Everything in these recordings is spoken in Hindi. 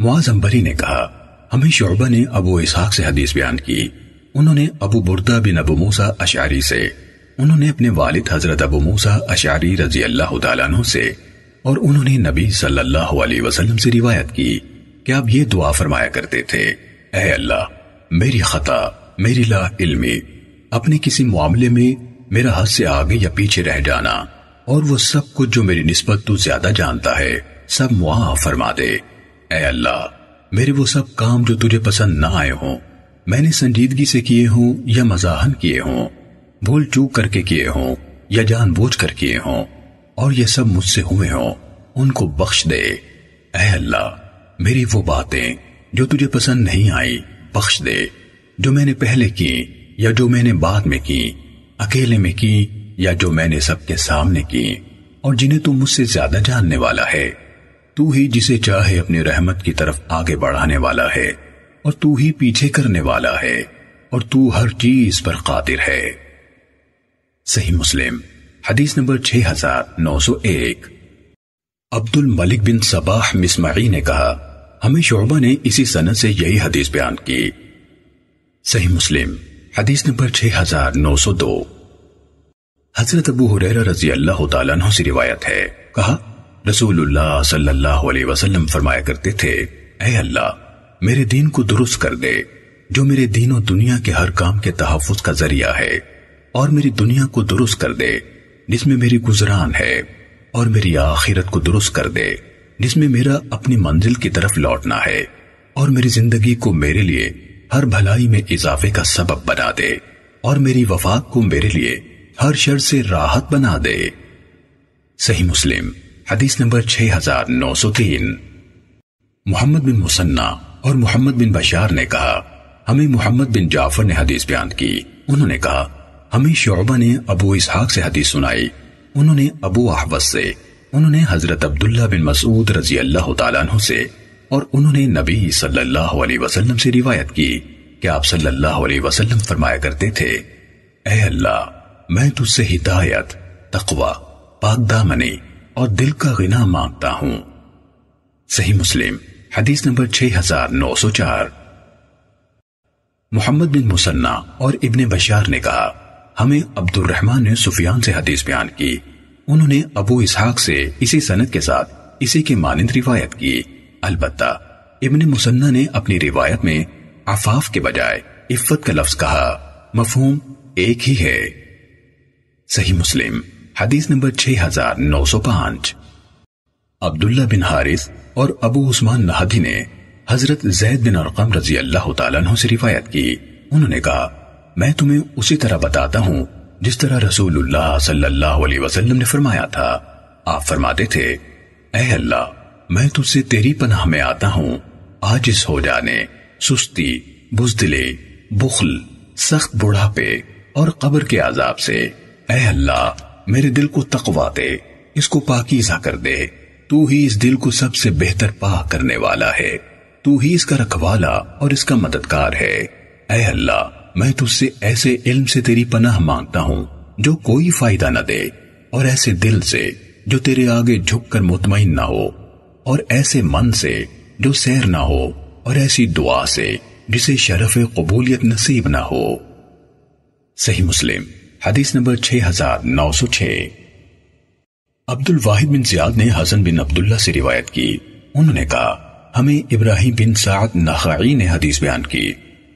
मुआज अंबरी ने कहा हमें शोबा ने अबू इसहाक से हदीस बयान की उन्होंने अबू बुरदा बिन अबू मूसा अशारी से उन्होंने अपने वालिद हजरत अबू मूसा अशारी रजी अल्लाह तु से और उन्होंने नबी सल्लल्लाहु अलैहि वसल्लम से रिवायत की कि आप ये दुआ फरमाया करते थे ऐ अल्लाह मेरी खता मेरी ला इल्मी अपने किसी मामले में मेरा हद से आगे या पीछे रह जाना और वो सब कुछ जो मेरी निस्बत तू ज्यादा जानता है सब मुआफ फरमा दे अल्लाह मेरे वो सब काम जो तुझे पसंद ना आए हों मैंने संजीदगी से किए हों या मजाहन किए हों भूल चूक करके किए हों या जान बोझ कर किए हों और ये सब मुझसे हुए हों उनको बख्श दे अल्लाह मेरी वो बातें जो तुझे पसंद नहीं आई बख्श दे जो मैंने पहले की या जो मैंने बाद में की अकेले में की या जो मैंने सबके सामने की और जिन्हें तुम मुझसे ज्यादा जानने वाला है तू ही जिसे चाहे अपनी रहमत की तरफ आगे बढ़ाने वाला है और तू ही पीछे करने वाला है और तू हर चीज पर कादिर है सही मुस्लिम हदीस नंबर 6901 अब्दुल मलिक बिन सबाह मिसमाई ने कहा हमें शोबा ने इसी सनत से यही हदीस बयान की सही मुस्लिम हदीस नंबर 6902 हजरत अबू हुरैरा रजी अल्लाह तला से रिवायत है कहा रसूलुल्लाह सल्लल्लाहु अलैहि वसल्लम फरमाया करते थे ए अल्लाह मेरे दीन को दुरुस्त कर दे जो मेरे दीन और दुनिया के हर काम के तहफ़ का जरिया है और मेरी दुनिया को दुरुस्त कर दे जिसमें मेरी गुजरान है और मेरी आखिरत को दुरुस्त कर दे जिसमें मेरा अपनी मंजिल की तरफ लौटना है और मेरी जिंदगी को मेरे लिए हर भलाई में इजाफे का सबब बना दे और मेरी वफाक को मेरे लिए हर शर से राहत बना दे सही मुस्लिम हदीस नंबर 6903 मोहम्मद बिन मुसन्ना और मोहम्मद बिन बशार ने कहा हमें मोहम्मद बिन जाफर ने हदीस बयान की उन्होंने कहा हमें शोबा ने अबू इसहाक से हदीस सुनाई उन्होंने अबू अहबस से उन्होंने हजरत अब्दुल्ला बिन मसूद रजी अल्लाह तु से और उन्होंने नबी सल्लल्लाहु अलैहि वसल्लम से रिवायत की कि आप सल्लल्लाहु अलैहि वसल्लम फरमाया करते थे अल्लाह मैं तुझसे हिदायत तकवा पाकदा मनी और दिल का गिना मांगता हूं सही मुस्लिम हदीस नंबर 6904 मोहम्मद बिन मुसन्ना और इब्ने बशार ने कहा हमें अब्दुल रहमान ने सुफियान से हदीस बयान की उन्होंने अबू इसहाक से इसी सनद के साथ इसी के मानंद रिवायत की अलबत्ता इब्ने मुसन्ना ने अपनी रिवायत में आफाफ के बजाय इफ्फत का लफ्ज कहा मफहूम एक ही है सही मुस्लिम हदीस नंबर 6905 अब्दुल्ला बिन हारिस और अबू उस्मान नहदी ने हजरत जैद बिन अरकम रजी अल्लाह तु से रिवायत की उन्होंने कहा मैं तुम्हें उसी तरह बताता हूँ जिस तरह रसूलुल्लाह सल्लल्लाहु अलैहि वसल्लम ने फरमाया था आप फरमाते थे ऐ अल्लाह मैं तुझसे तेरी पनाह में आता हूँ आज इस हो जाने सुस्ती बुजदिले बुखल सख्त बुढ़ापे और कब्र के आजाब से ऐ अल्लाह मेरे दिल को तकवा दे इसको पाकिजा कर दे तू ही इस दिल को सबसे बेहतर पा करने वाला है तू ही इसका रखवाला और इसका मददगार है ऐ अल्लाह मैं तुझसे ऐसे इल्म से तेरी पनाह मांगता हूँ जो कोई फायदा न दे और ऐसे दिल से जो तेरे आगे झुक कर मुतमिन ना हो और ऐसे मन से जो सैर ना हो और ऐसी दुआ से जिसे शरफ कबूलियत नसीब ना हो सही मुस्लिम हदीस नंबर 6906 अब्दुल वाहिद बिन जियाद ने हसन बिन अब्दुल्ला से रिवायत की उन्होंने कहा हमें इब्राहिम बिन साद नखाई ने हदीस बयान की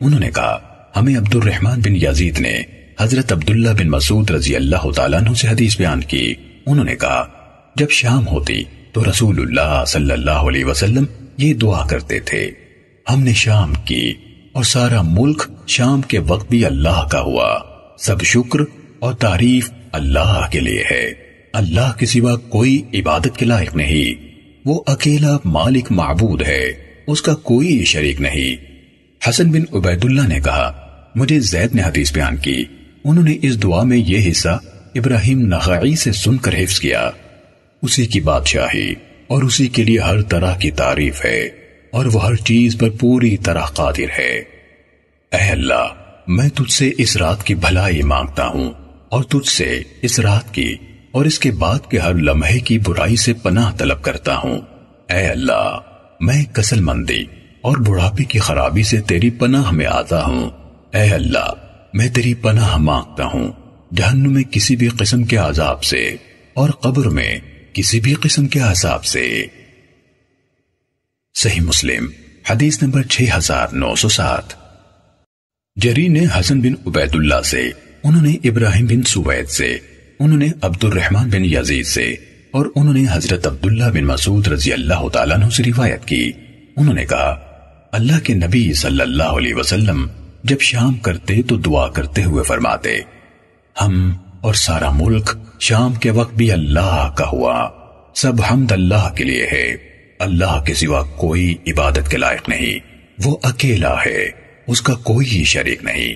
उन्होंने कहा हमें अब्दुल रहमान बिन यजीद ने हजरत अब्दुल्ला बिन मसूद रजी अल्लाह तु से हदीस बयान की उन्होंने कहा जब शाम होती तो रसूलुल्लाह सल्लल्लाहु अलैहि वसल्लम ये दुआ करते थे हमने शाम की और सारा मुल्क शाम के वक्त भी अल्लाह का हुआ सब शुक्र और तारीफ अल्लाह के लिए है अल्लाह के सिवा कोई इबादत के लायक नहीं वो अकेला मालिक मबूद है उसका कोई शरीक नहीं हसन बिन उबैदुल्ला ने कहा मुझे जैद ने हदीस बयान की उन्होंने इस दुआ में यह हिस्सा इब्राहिम नगाई से सुनकर हिफ्स किया उसी की बादशाही और उसी के लिए हर तरह की तारीफ है और वह हर चीज पर पूरी तरह कादिर है अल्लाह मैं तुझसे इस रात की भलाई मांगता हूं और तुझसे इस रात की और इसके बाद के हर लम्हे की बुराई से पनाह तलब करता हूँ अल्लाह मैं कसलमंदी और बुढ़ापे की खराबी से तेरी पनाह में आता हूँ अल्लाह मैं तेरी पनाह मांगता हूँ जहन में किसी भी किस्म के आजाब से और कब्र में किसी भी किस्म के आजाब से सही मुस्लिम हदीस नंबर छह हजार नौ सौ सात जरी ने हसन बिन उबैदुल्ला से उन्होंने इब्राहिम बिन सुवैद से उन्होंने अब्दुल रहमान बिन यजीद से और उन्होंने हजरत अब्दुल्ला बिन मसूद रजी अल्लाह तु से रिवायत की उन्होंने कहा अल्लाह के नबी सल्लल्लाहु अलैहि वसल्लम जब शाम करते तो दुआ करते हुए फरमाते हम और सारा मुल्क शाम के वक्त भी अल्लाह का हुआ सब हमद अल्लाह के लिए है अल्लाह के सिवा कोई इबादत के लायक नहीं वो अकेला है उसका कोई शरीक नहीं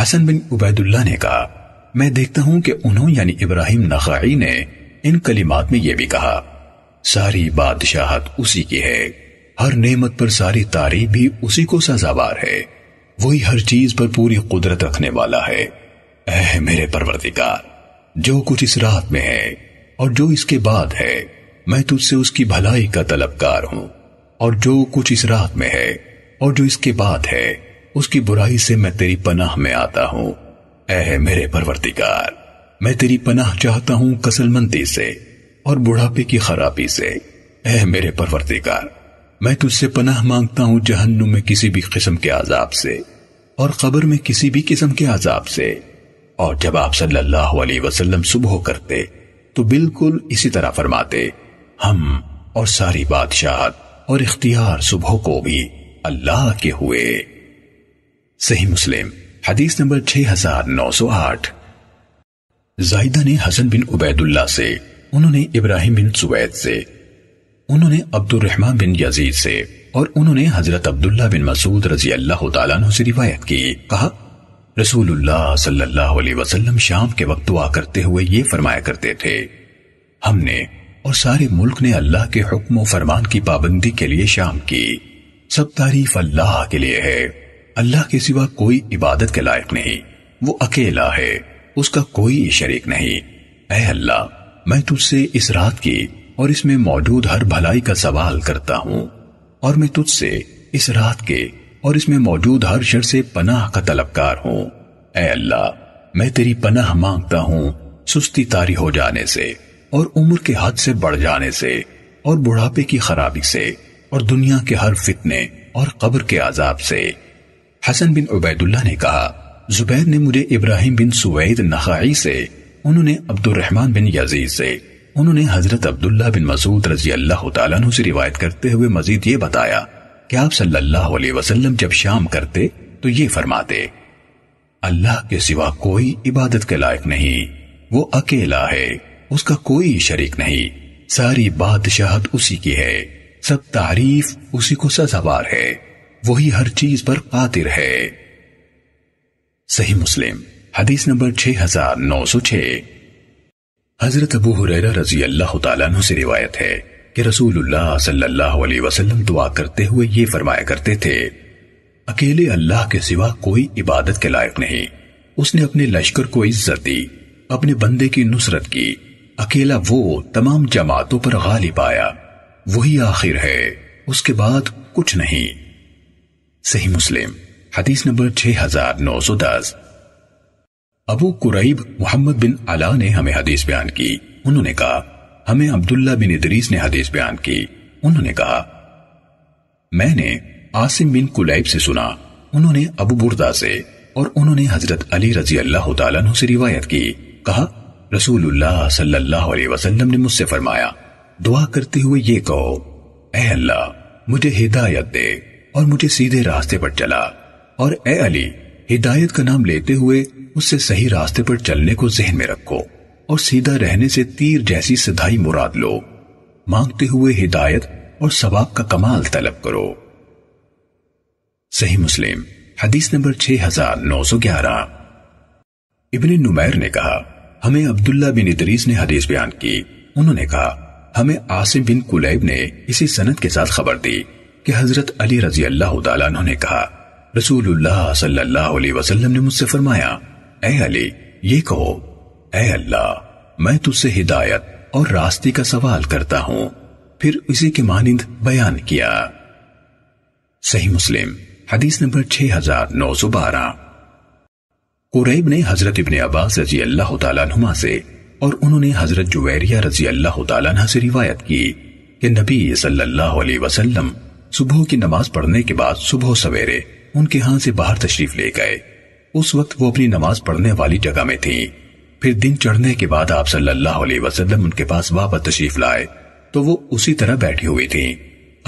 हसन बिन उबैदुल्ला ने कहा मैं देखता हूं कि उन्होंने यानी इब्राहिम नखाई ने इन कलिमात में यह भी कहा सारी बादशाहत उसी की है हर नेमत पर सारी तारीफ भी उसी को सजावार है वही हर चीज पर पूरी कुदरत रखने वाला है अह मेरे परवरदिगार जो कुछ इस रात में है और जो इसके बाद है मैं तुझसे उसकी भलाई का तलबकार हूं और जो कुछ इस रात में है और जो इसके बाद है उसकी बुराई से मैं तेरी पनाह में आता हूं ऐ मेरे परवरदिगार मैं तेरी पनाह चाहता हूं कसलमंदी से और बुढ़ापे की खराबी से ऐ मेरे परवरदिगार मैं तुझसे पनाह मांगता हूं जहन्नुम में किसी भी किस्म के आजाब से और कब्र में किसी भी किस्म के आजाब से और जब आप सल्लल्लाहु अलैहि वसल्लम सुबह करते तो बिल्कुल इसी तरह फरमाते हम और सारी बादशाहत और इख्तियार सुबह को भी अल्लाह के हुए सही मुस्लिम हदीस नंबर 6908 जाइदा ने हसन बिन उबैदुल्ला से उन्होंने इब्राहिम बिन सुवैद से उन्होंने अब्दुल रहमान बिन यजीद से और उन्होंने हजरत अब्दुल्लाह बिन मसूद रजी अल्लाह तआला से रिवायत की कहा रसूलुल्लाह सल्लल्लाहु अलैहि वसल्लम शाम के वक्त दुआ करते हुए ये फरमाया करते थे हमने और सारे मुल्क ने अल्लाह के हुक्म फरमान की पाबंदी के लिए शाम की सब तारीफ अल्लाह के लिए है अल्लाह के सिवा कोई इबादत के लायक नहीं वो अकेला है उसका कोई शरीक नहीं ऐ अल्लाह मैं तुझसे इस रात की और इसमें मौजूद हर भलाई का सवाल करता हूँ और मैं तुझसे इस रात के और इसमें मौजूद हर शर से पनाह का तलबकार हूँ ऐ अल्लाह मैं तेरी पनाह मांगता हूँ सुस्ती तारी हो जाने से और उम्र के हद से बढ़ जाने से और बुढ़ापे की खराबी से और दुनिया के हर फितने और कब्र के आजाब से हसन बिन उबैदुल्ला ने कहा जुबैर ने मुझे इब्राहिम बिन सुवैद नखाई से उन्होंने रहमान बिन यजीज से उन्होंने हजरत अब्दुल्ला बिन मसूद रजी अल्लाह तु से रिवायत करते हुए मजीद ये बताया कि आप सल्लल्लाहु अलैहि वसल्लम जब शाम करते तो ये फरमाते अल्लाह के सिवा कोई इबादत के लायक नहीं वो अकेला है उसका कोई शरीक नहीं सारी बादशाहत उसी की है सब तारीफ उसी को सजावार है वही हर चीज पर कादिर है सही मुस्लिम हदीस नंबर 6906 हजरत अबू हुरैरा रजी अल्लाह तु से रिवायत है कि रसूलुल्लाह सल्लल्लाहु अलैहि वसल्लम दुआ करते हुए ये फरमाया करते थे अकेले अल्लाह के सिवा कोई इबादत के लायक नहीं उसने अपने लश्कर को इज्जत दी अपने बंदे की नुसरत की अकेला वो तमाम जमातों पर गालिब आया वही आखिर है उसके बाद कुछ नहीं सही मुस्लिम हदीस नंबर 6910 अबू कुरैब मोहम्मद बिन अला ने हमें हदीस बयान की उन्होंने कहा हमें अब्दुल्ला बिन इदरीस ने हदीस बयान की उन्होंने कहा मैंने आसिम बिन कुलैब से सुना उन्होंने अबू बुरदा से और उन्होंने हजरत अली रजी अल्लाह तआला से रिवायत की कहा रसूलुल्लाह सल्लल्लाहु अलैहि वसल्लम ने मुझसे फरमाया दुआ करते हुए ये कहो ऐ अल्लाह मुझे हिदायत दे और मुझे सीधे रास्ते पर चला और ए अली हिदायत का नाम लेते हुए उससे सही रास्ते पर चलने को जहन में रखो और सीधा रहने से तीर जैसी सिधाई मुराद लो मांगते हुए हिदायत और सवाब का कमाल तलब करो सही मुस्लिम हदीस नंबर 6911 इब्ने नुमैर ने कहा हमें अब्दुल्ला बिन इदरीस ने हदीस बयान की उन्होंने कहा हमें आसिम बिन कुलैब ने इसी सनत के साथ खबर दी कि हजरत अली रजी अल्लाह तु ने कहा रसूलुल्लाह सल्लल्लाहु अलैहि वसल्लम ने मुझसे फरमाया ए अली ये कहो ए अल्लाह मैं तुझसे हिदायत और रास्ते का सवाल करता हूं फिर इसी के मानिंद बयान किया सही मुस्लिम हदीस नंबर 6912 कुरैब ने हजरत इब्ने अब्बास रजी अल्लाह तुमा से और उन्होंने हजरत जुवैरिया रजी अल्लाह तला से रिवायत की कि नबी सल्लल्लाहु अलैहि वसल्लम सुबह की नमाज पढ़ने के बाद सुबह सवेरे उनके यहाँ से बाहर तशरीफ ले गए उस वक्त वो अपनी नमाज पढ़ने वाली जगह में थी फिर दिन चढ़ने के बाद आप सल्लल्लाहु अलैहि वसल्लम उनके पास वापस तशरीफ लाए तो वो उसी तरह बैठी हुई थी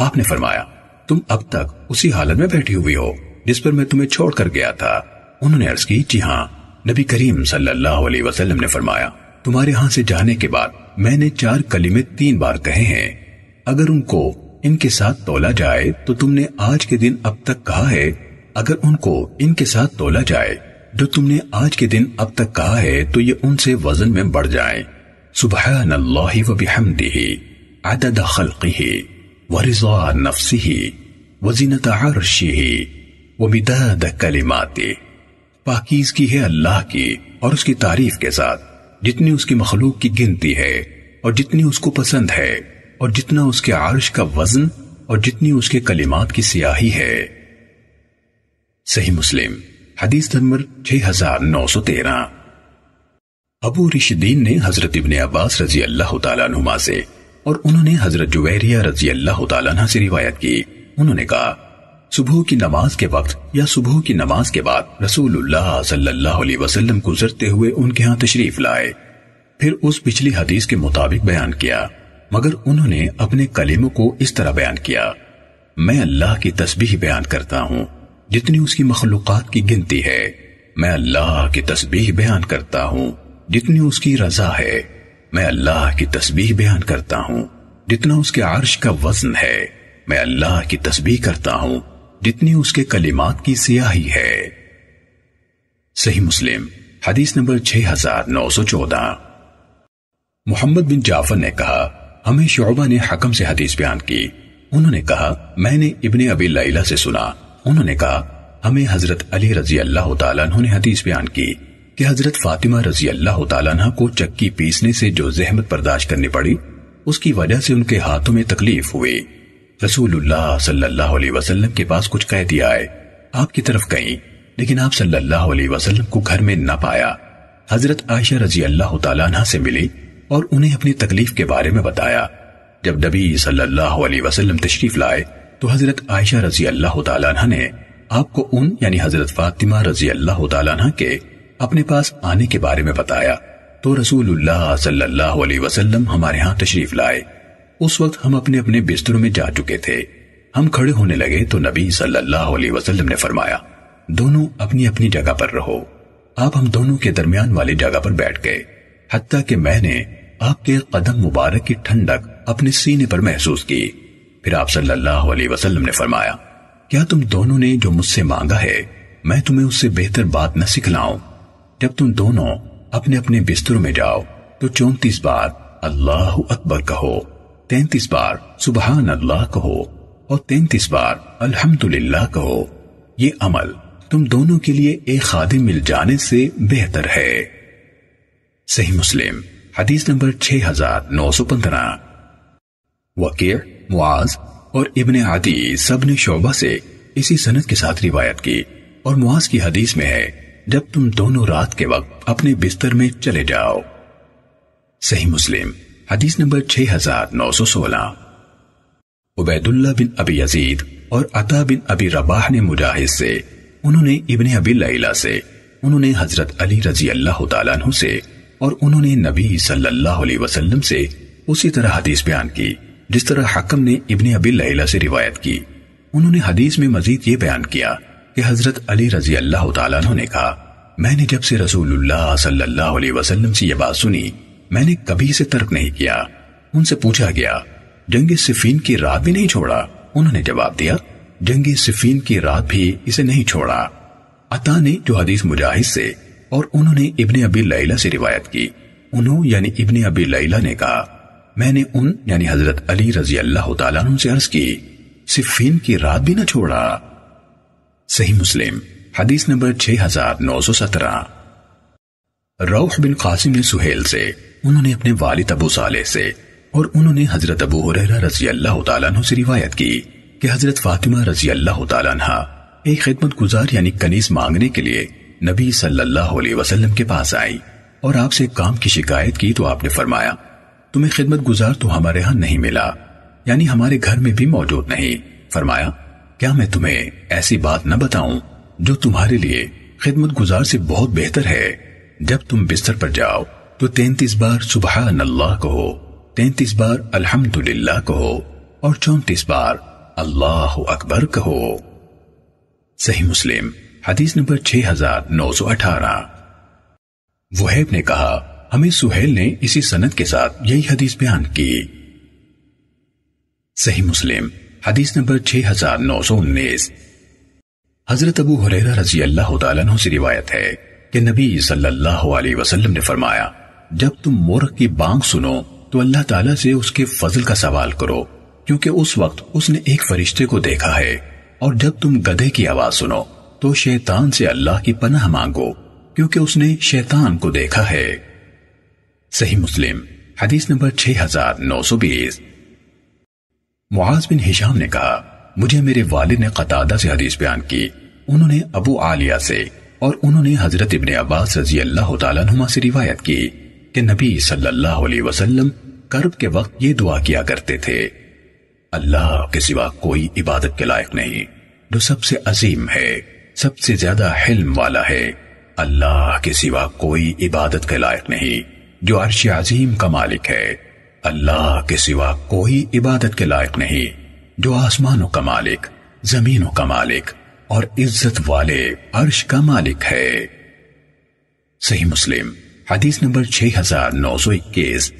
आपने फरमाया तुम अब तक उसी हालत में बैठी हुई हो जिस पर मैं तुम्हें छोड़ कर गया था उन्होंने अर्ज की जी हाँ नबी करीम सल्लल्लाहु अलैहि वसल्लम ने फरमाया तुम्हारे यहाँ से जाने के बाद मैंने चार कलीमे तीन बार कहे हैं अगर उनको इनके साथ तोला जाए तो तुमने आज के दिन अब तक कहा है अगर उनको इनके साथ तोला जाए जो तुमने आज के दिन अब तक कहा है तो ये उनसे वजन में बढ़ जाए सुबह पाकिज की पाकिजगी है अल्लाह की और उसकी तारीफ के साथ जितनी उसकी मखलूक की गिनती है और जितनी उसको पसंद है और जितना उसके आर्श का वजन और जितनी उसके कलिमात की सियाही है सही मुस्लिम हदीस नंबर छह हजार नौ सौ तेरह अबू रिशदीन ने हजरत इबन अब्बास रजी अल्लाह तुमा से और उन्होंने हजरत जुवैरिया रजी अल्लाह तला से रिवायत की उन्होंने कहा सुबह की नमाज के वक्त या सुबह की नमाज के बाद रसूलुल्लाह सल्लल्लाहु अलैहि वसल्लम गुजरते हुए उनके यहाँ तशरीफ लाए फिर उस पिछली हदीस के मुताबिक बयान किया मगर उन्होंने अपने कलेमों को इस तरह बयान किया मैं अल्लाह की तस्बीह बयान करता हूँ जितनी उसकी मखलूक की गिनती है मैं अल्लाह की तस्बीह बयान करता हूँ जितनी उसकी रजा है मैं अल्लाह की तस्बीह बयान करता हूँ जितना उसके आर्श का वजन है मैं अल्लाह की तस्बीह करता हूँ जितनी उसके कलिमात की सियाही है सही मुस्लिम हदीस नंबर 6914 मोहम्मद बिन जाफर ने कहा हमें शोबा ने हकम से हदीस बयान की उन्होंने कहा मैंने इबन अबी लैला से सुना उन्होंने कहा हमें हजरत अली रजी अल्लाह तु ने हदीस बयान की कि हजरत फातिमा रजी अल्लाह तु को चक्की पीसने से जो जहमत बर्दाश्त करनी पड़ी उसकी वजह से उनके हाथों में तकलीफ हुई रसूलुल्लाह सल्लल्लाहु अलैहि वसल्लम के पास कुछ कैदी आए आपकी तरफ गई लेकिन आप सल्लल्लाहु अलैहि वसल्लम को घर में न पाया हजरत आयशा रजी अल्लाह तला से मिली और उन्हें अपनी तकलीफ के बारे में बताया जब नबी सल्लल्लाहु अलैहि वसल्लम तशरीफ लाए तो हजरत आयशा रजी अल्लाह तला ने आपको उन यानी हजरत फातिमा रजी अल्लाह तला के अपने पास आने के बारे में बताया तो रसूलुल्लाह सल्लल्लाहु अलैहि वसल्लम हमारे यहाँ तशरीफ लाए उस वक्त हम अपने अपने बिस्तरों में जा चुके थे हम खड़े होने लगे तो नबी सल्लल्लाहु अलैहि वसल्लम ने फरमाया दोनों अपनी अपनी जगह पर रहो आप हम दोनों के दरमियान वाली जगह पर बैठ गए हती कि मैंने आपके कदम मुबारक की ठंडक अपने सीने पर महसूस की फिर आप सल्लल्लाहु अलैहि वसल्लम ने फरमाया क्या तुम दोनों ने जो मुझसे मांगा है मैं तुम्हें उससे बेहतर बात न सिखलाऊं जब तुम दोनों अपने अपने बिस्तरों में जाओ तो चौंतीस बार अल्लाह अकबर कहो तैतीस बार सुबहान अल्लाह कहो और तैतीस बार अल्हम्दुलिल्लाह कहो ये अमल तुम दोनों के लिए एक खादिम मिल जाने से बेहतर है सही मुस्लिम हदीस नंबर 6915 वकीर मुआज और इब्ने आदि सब ने शोभा से इसी सनत के साथ रिवायत की और मुआज की हदीस में है जब तुम दोनों रात के वक्त अपने बिस्तर में चले जाओ सही मुस्लिम हदीस नंबर 6916 उबैदुल्ला बिन अबी यजीद और अता बिन अबी रबाह ने मुजाहिद से उन्होंने इबन अबी लैला से उन्होंने हजरत अली रजी अल्लाह तु से और उन्होंने नबी सल्लल्लाहु अलैहि वसल्लम से उसी तरह हदीस बयान की जिस तरह हकम ने इब्ने अबी लैला से रिवायत की उन्होंने हदीस में मजीद ये बयान किया कि हजरत अली रजी अल्लाह तआला ने कहा मैंने जब से रसूलुल्लाह सल्लल्लाहु अलैहि वसल्लम से यह बात सुनी मैंने कभी इसे तर्क नहीं किया उनसे पूछा गया जंग सिफीन की रात भी नहीं छोड़ा उन्होंने जवाब दिया जंग सिफीन की रात भी इसे नहीं छोड़ा अता ने जो हदीस मुजाहिद से और उन्होंने इब्ने अबी लैला से रिवायत की उन्होंने यानी इब्ने अबी लैला ने कहा मैंने उन यानी हजरत अली रजी अल्लाह तु से अर्ज की सिफिन की रात भी ना छोड़ा सही मुस्लिम हदीस नंबर 6917 रौह बिन कासिम ने सुहेल से उन्होंने अपने वालिद अबू साले से और उन्होंने हजरत अबू हुरैरा रजी अल्लाह तु से रिवायत की कि हजरत फातिमा रजी अल्लाह तला एक खिदमत गुजार यानी कनीज मांगने के लिए नबी सल्लल्लाहु अलैहि वसल्लम के पास आई और आपसे काम की शिकायत की तो आपने फरमाया तुम्हें खिदमत गुजार तो हमारे यहाँ नहीं मिला यानी हमारे घर में भी मौजूद नहीं फरमाया क्या मैं तुम्हें ऐसी बात न बताऊं जो तुम्हारे लिए खिदमत गुजार से बहुत बेहतर है जब तुम बिस्तर पर जाओ तो तैंतीस बार सुबह अल्लाह कहो तैंतीस बार अल्हम्दुलिल्लाह कहो और चौंतीस बार अल्लाह अकबर कहो सही मुस्लिम हदीस नंबर 6918 वहेब ने कहा हमें सुहेल ने इसी सनद के साथ यही हदीस बयान की सही मुस्लिम हदीस नंबर 6919 हजरत अबू हुरैरा रजी अल्लाह तु से रिवायत है कि नबी सल्लल्लाहु अलैहि वसल्लम ने फरमाया जब तुम मोरख की बांग सुनो तो अल्लाह ताला से उसके फजल का सवाल करो क्योंकि उस वक्त उसने एक फरिश्ते को देखा है और जब तुम गधे की आवाज सुनो तो शैतान से अल्लाह की पनाह मांगो क्योंकि उसने शैतान को देखा है सही मुस्लिम हदीस नंबर 6920 मुआज बिन हिशाम ने कहा मुझे मेरे वालिद ने कतादा से हदीस बयान की उन्होंने अबू आलिया से और उन्होंने हजरत इबन अब्बास रजी अल्लाह तुमा से रिवायत की कि नबी सल्लल्लाहु अलैहि वसल्लम कर्ब के वक्त ये दुआ किया करते थे अल्लाह के सिवा कोई इबादत के लायक नहीं जो सबसे अजीम है सबसे ज्यादा हिल्म वाला है अल्लाह के सिवा कोई इबादत के लायक नहीं जो अर्श अजीम का मालिक है अल्लाह के सिवा कोई इबादत के लायक नहीं जो आसमानों का मालिक जमीनों का मालिक और इज्जत वाले अर्श का मालिक है सही मुस्लिम हदीस नंबर 6921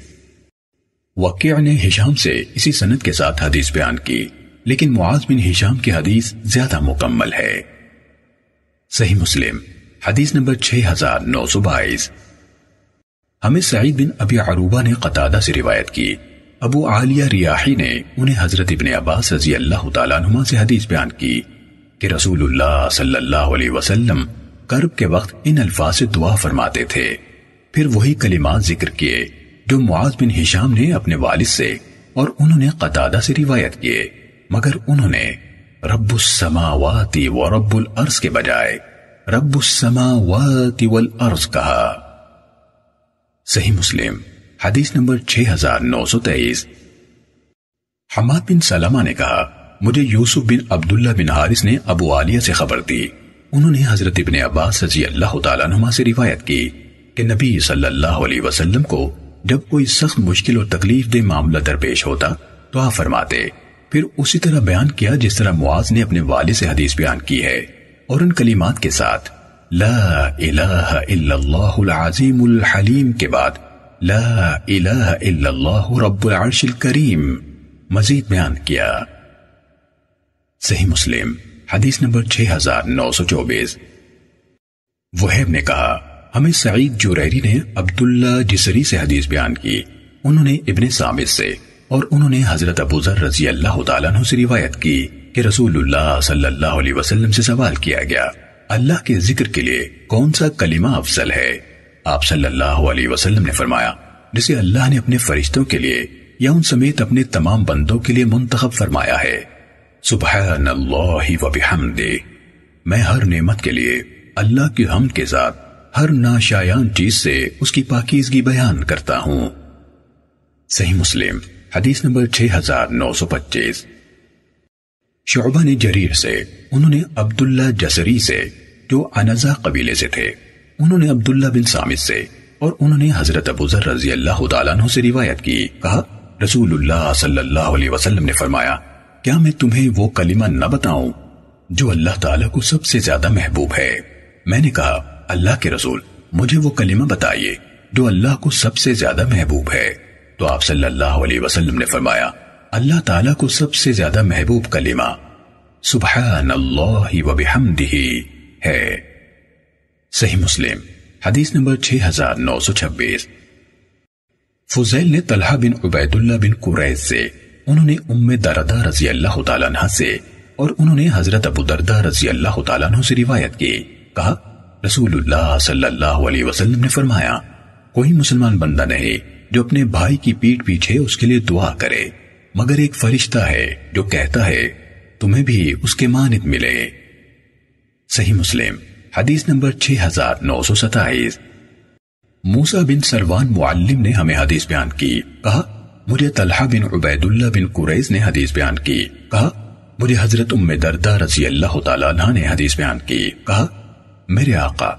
वक्या ने हिशाम से इसी सनद के साथ हदीस बयान की लेकिन मुआज बिन हिशाम की हदीस ज्यादा मुकम्मल है सही मुस्लिम हदीस नंबर छह हजार नौ सौ बाईस हमें सईद बिन अबी अरूबा ने कतादा से रिवायत की अबू आलिया रियाही ने उन्हें हजरत इब्ने अब्बास रजी अल्लाह तुमा से हदीस बयान की कि रसूलुल्लाह सल्लल्लाहु अलैहि वसल्लम कर्ब के वक्त इन अल्फाज से दुआ फरमाते थे फिर वही कलिमात जिक्र किए जो मुआज बिन हिशाम ने अपने वालिद से और उन्होंने कतादा से रिवायत किए मगर उन्होंने रबुस्समावाती व रब्बुल अर्ज के बजाय रबुस्समावाती वल अर्ज कहा सही मुस्लिम हदीस नंबर 6923 हमाद बिन सलामा ने कहा मुझे यूसुफ बिन अब्दुल्ला बिन हारिस ने अबू आलिया से खबर दी उन्होंने हजरत इबन अब्बास रजी अल्लाह तुमा से रिवायत की कि नबी सल्लल्लाहु अलैहि वसल्लम को जब कोई सख्त मुश्किल और तकलीफ दे मामला दरपेश होता तो आप फरमाते फिर उसी तरह बयान किया जिस तरह मुआज ने अपने वाले से हदीस बयान की है और उन कलीमात के साथ हलीम के बाद करीम मजीद बयान किया सही मुस्लिम हदीस नंबर 6924 वहब ने कहा हमें सईद जुरैरी ने अब्दुल्ला जिसरी से हदीस बयान की उन्होंने इब्ने सामिद से और उन्होंने हजरत अबूजर रजी अल्लाह तु से रिवायत की कि रसूलुल्लाह सल्लल्लाहु अलैहि वसल्लम से सवाल किया गया अल्लाह के जिक्र के लिए कौन सा कलिमा अफजल है आप सल्लल्लाहु अलैहि वसल्लम ने फरमाया जिसे अल्लाह ने अपने फरिश्तों के लिए या उन समेत अपने तमाम बंदों के लिए मुंतखब फरमाया है सुबह वबिहमदे मैं हर नेमत के लिए अल्लाह की हम के साथ हर नाशायान चीज से उसकी पाकिजगी बयान करता हूं सही मुस्लिम हदीस नंबर 6925 शुबा ने जरीर से उन्होंने अब्दुल्ला जसरी से जो अनजा कबीले से थे उन्होंने अब्दुल्ला बिन सामिद से और उन्होंने हजरत अबूजर रजी अल्लाह तु से रिवायत की कहा रसूलुल्लाह सल्लल्लाहु वसल्लम ने फरमाया क्या मैं तुम्हें वो कलिमा न बताऊं जो अल्लाह ताला को सबसे ज्यादा महबूब है मैंने कहा अल्लाह के रसूल मुझे वो कलिमा बताइए जो अल्लाह को सबसे ज्यादा महबूब है तो आप सल्लल्लाहु अलैहि वसल्लम ने फरमाया अल्लाह ताला को सबसे ज्यादा महबूब कलिमा सुबहान अल्लाह व बिहमदिही है सही मुस्लिम हदीस नंबर 6926 फुजैल ने तलहा बिन उबैदुल्ला बिन कुरैज से उन्होंने उम्मे दरदा रजी अल्लाह तला से और उन्होंने हजरत अबू दरदा रजी अल्लाह तला से रिवायत की कहा रसूलुल्लाह सल्लल्लाहु अलैहि वसल्लम ने फरमाया कोई मुसलमान बंदा नहीं जो अपने भाई की पीठ पीछे उसके लिए दुआ करे मगर एक फरिश्ता है जो कहता है तुम्हें भी उसके मानित मिले सही मुस्लिम हदीस नंबर छह हजार नौ सौ सताइस मूसा बिन सरवान मुअल्लिम ने हमें हदीस बयान की कहा मुझे तलहा बिन उबैदुल्ला बिन कुरैज ने हदीस बयान की कहा मुझे हजरत उम्मे दरदा रजी अल्लाह तआला ने हदीस बयान की कहा मेरे आका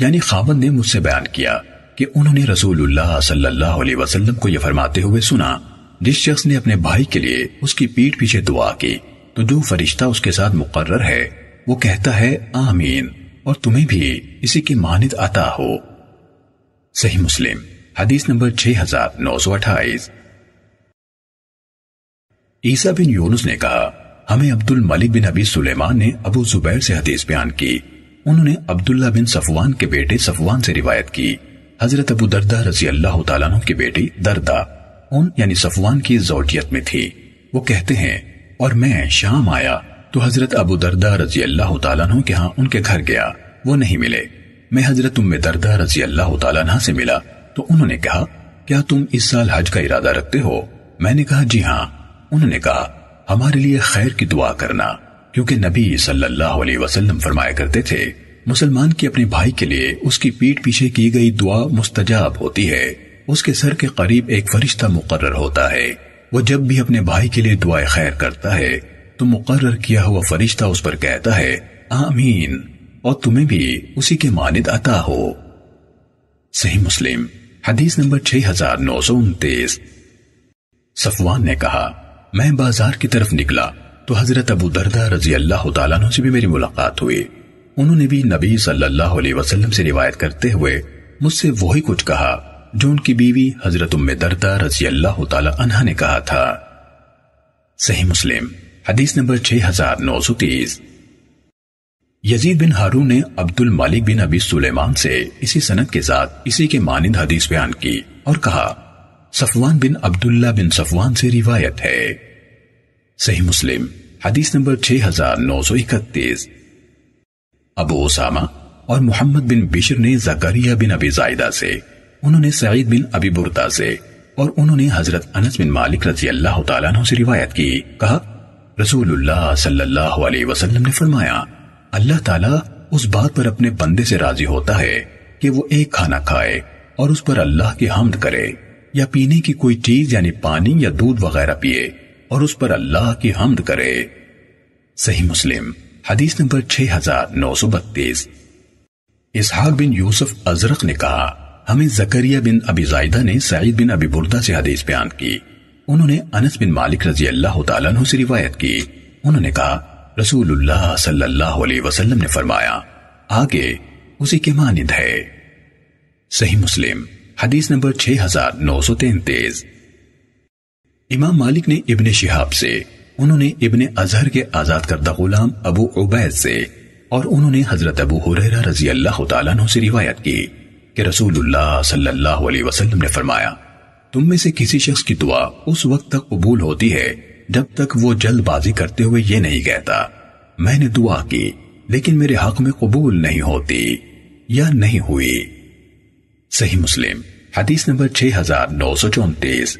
यानी खावन ने मुझसे बयान किया कि उन्होंने रसूलुल्लाह सल्लल्लाहु अलैहि वसल्लम को यह फरमाते हुए सुना जिस शख्स ने अपने भाई के लिए उसकी पीठ पीछे दुआ की तो जो फरिश्ता उसके साथ मुकर्र है वो कहता है आमीन और तुम्हें भी इसी की मानित अता हो सही मुस्लिम हदीस नंबर 6928 ईसा बिन यूनुस ने कहा हमें अब्दुल मलिक बिन अबी सुलेमान ने अबू जुबैर से हदीस बयान की उन्होंने अब्दुल्ला बिन सफवान के बेटे सफवान से रिवायत की हजरत अबू दरदा रजी अल्लाह तु की बेटी दरदा उन यानी सफवान की जोटियत में थी वो कहते हैं और मैं शाम आया तो हजरत अबू दरदा रजी अल्लाह तु के यहाँ उनके घर गया वो नहीं मिले मैं हजरत उम्मे दरदा रजी अल्लाह तु से मिला तो उन्होंने कहा क्या तुम इस साल हज का इरादा रखते हो मैंने कहा जी हाँ उन्होंने कहा हमारे लिए खैर की दुआ करना क्योंकि नबी सल्लल्लाहु अलैहि वसल्लम फरमाया करते थे मुसलमान के अपने भाई के लिए उसकी पीठ पीछे की गई दुआ मुस्तजाब होती है उसके सर के करीब एक फरिश्ता मुकर्र होता है वो जब भी अपने भाई के लिए दुआ खैर करता है तो मुकर्र किया हुआ फरिश्ता उस पर कहता है आमीन और तुम्हें भी उसी के मानद अता हो सही मुस्लिम हदीस नंबर छह हजार नौ सौ उनतीस सफवान ने कहा मैं बाजार की तरफ निकला तो हजरत अबू दरदा रजी अल्लाह तला से भी मेरी मुलाकात हुई उन्होंने भी नबी सल्लल्लाहु अलैहि वसल्लम से रिवायत करते हुए मुझसे वही कुछ कहा जो उनकी बीवी हजरत उम्मे दरदा रजी अल्लाह तला ने कहा था सही मुस्लिम हदीस नंबर 6930 यजीद बिन हारून ने अब्दुल मालिक बिन अबी सुलेमान से इसी सनत के साथ इसी के मानिंद हदीस बयान की और कहा सफवान बिन अब्दुल्ला बिन सफवान से रिवायत है सही मुस्लिम हदीस नंबर 6931 अबू ओसामा और मोहम्मद बिन बिशर ने जकरिया बिन अबी जायदा से उन्होंने सईद बिन अबी बुरदा से और उन्होंने हजरत अनस बिन मालिक रजी अल्लाह तु से रिवायत की कहा रसूलुल्लाह सल्लल्लाहु अलैहि वसल्लम ने फरमाया अल्लाह ताला उस बात पर अपने बंदे से राजी होता है कि वो एक खाना खाए और उस पर अल्लाह की हमद करे या पीने की कोई चीज यानी पानी या दूध वगैरह पिए और उस पर अल्लाह की हमद करे सही मुस्लिम हदीस नंबर 6932 इसहाक बिन यूसुफ अजरक ने कहा हमें जकरिया बिन अबी जायदा ने सईद बिन अबी बुर्दा से हदीस बयान की उन्होंने अनस बिन मालिक रजी अल्लाह तु से रिवायत की उन्होंने कहा रसूलुल्लाह सल्लल्लाहु अलैहि वसल्लम ने फरमाया आगे उसी के मानिद है सही मुस्लिम हदीस नंबर 6933 इमाम मालिक ने इब्ने शिहाब से उन्होंने इबन अजहर के आजाद करदा गुलाम अबू उबैद से और उन्होंने हजरत अबू हुरैरा रजी अल्लाह तु से रिवायत की कि रसूलुल्लाह सल्लल्लाहु अलैहि वसल्लम ने फरमाया तुम में से किसी शख्स की दुआ उस वक्त तक कबूल होती है जब तक वो जल्दबाजी करते हुए ये नहीं कहता मैंने दुआ की लेकिन मेरे हक में कबूल नहीं होती या नहीं हुई सही मुस्लिम हदीस नंबर छह हजार नौ सौ चौंतीस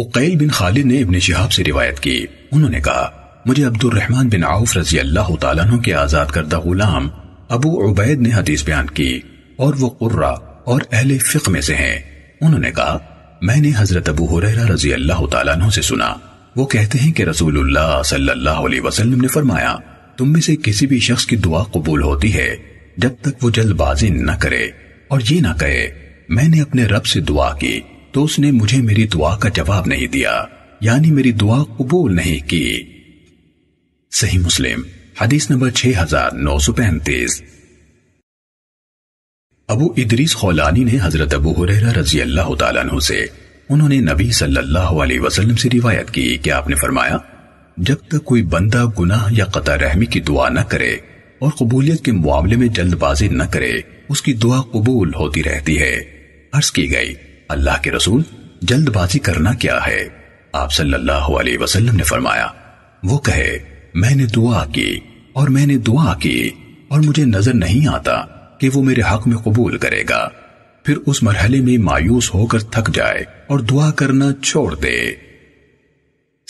उकैल बिन खालिद ने इब्ने शिहाब से रिवायत की उन्होंने कहा मुझे अब्दुल रहमान बिन औफ रजी अल्लाह तु के आजाद करदा गुलाम अबू उबैद ने हदीस बयान की और वो कुर्रा और अहले फिक्ह में से हैं उन्होंने कहा मैंने हजरत अबू हुरैरा रजी अल्लाह तु से सुना वो कहते हैं कि रसूलुल्लाह सल्लल्लाहु अलैहि वसल्लम ने फरमाया तुम में से किसी भी शख्स की दुआ कबूल होती है जब तक वो जल्दबाजी न करे और ये ना कहे मैंने अपने रब से दुआ की तो उसने मुझे मेरी दुआ का जवाब नहीं दिया यानी मेरी दुआ कबूल नहीं की सही मुस्लिम हदीस नंबर छह हजार नौ सौ पैंतीस अबू इदरीस खौलानी ने हजरत अबू हुरैरा रजी अल्लाह तु से उन्होंने नबी सल्लल्लाहु अलैहि वसल्लम से रिवायत की कि आपने फरमाया जब तक कोई बंदा गुनाह या कतर रहमी की दुआ न करे और कबूलियत के मामले में जल्दबाजी न करे उसकी दुआ कबूल होती रहती है अर्ज की गई अल्लाह के रसूल जल्दबाजी करना क्या है आप सल्लल्लाहु अलैहि वसल्लम ने फरमाया वो कहे मैंने दुआ की और मैंने दुआ की और मुझे नजर नहीं आता कि वो मेरे हक में कबूल करेगा फिर उस मरहले में मायूस होकर थक जाए और दुआ करना छोड़ दे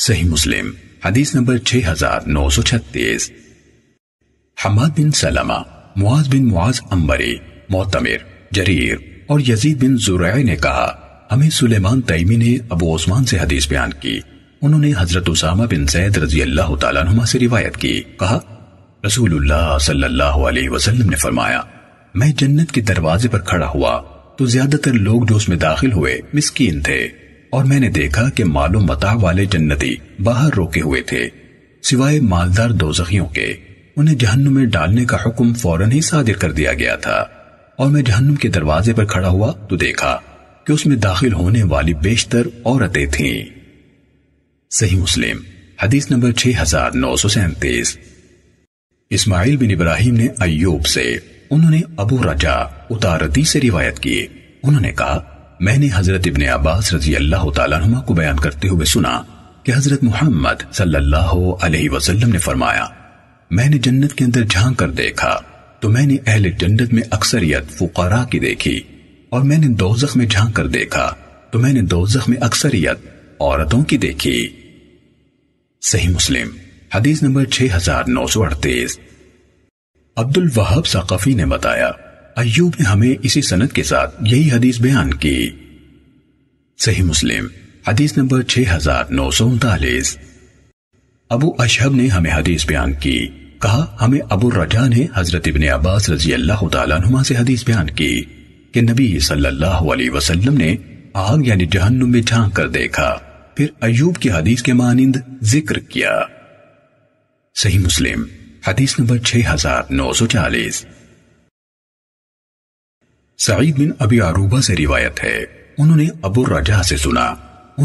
सही मुस्लिम हदीस नंबर 6936 हमाद बिन सलामा मुआज बिन मुआज अंबरी मोतमिर जरीर और यजीद बिन जुरैय ने कहा हमें सुलेमान तैमी ने अबू ओस्मान से हदीस बयान की उन्होंने हजरत उसामा बिन जैद रजी अल्लाह तुमा से रिवायत की कहा रसूलुल्लाह सल्लल्लाहु अलैहि वसल्लम ने फरमाया मैं जन्नत के दरवाजे पर खड़ा हुआ तो ज्यादातर लोग जो उसमें दाखिल हुए मिसकीन थे और मैंने देखा कि मालो मता वाले जन्नती बाहर रोके हुए थे सिवाय मालदार दोजखियों के उन्हें जहन्नुम में डालने का हुक्म फौरन ही सादिर कर दिया गया था और मैं जहन्नुम के दरवाजे पर खड़ा हुआ तो देखा कि उसमें दाखिल होने वाली बेशतर औरतें थीं सही मुस्लिम हदीस नंबर छह हजार नौ सौ सैंतीस इस्माइल बिन इब्राहिम ने अयूब से उन्होंने अबू रजा उतारती से रिवायत की उन्होंने कहा मैंने हजरत इबन अब्बास रजी अल्लाह तुमा को बयान करते हुए सुना कि हजरत मोहम्मद सल्लल्लाहु अलैहि वसल्लम ने फरमाया मैंने जन्नत के अंदर झांक कर देखा तो मैंने अहले जन्नत में अक्सरियत फुकारा की देखी और मैंने दोजख में झांक कर देखा तो मैंने दोजख में अक्सरियत औरतों की देखी सही मुस्लिम हदीस नंबर छह हजार नौ सौ अड़तीस अब्दुल वहाब साकफी ने बताया अयूब ने हमें इसी सनद के साथ यही हदीस बयान की सही मुस्लिम हदीस नंबर छह हजार नौ सौ उनतालीस अबू अशहब ने हमें हदीस बयान की कहा हमें अबू रजा ने हजरत इबन अब्बास रजी अल्लाह तुमा से हदीस बयान की कि नबी सल्लल्लाहु अलैहि वसल्लम ने आग यानी जहन्नुम में झांक कर देखा फिर अयूब की हदीस के मानिंद जिक्र किया सही मुस्लिम हदीस नंबर 6940 सईद बिन अबी आरूबा से रिवायत है उन्होंने अबू रजा से सुना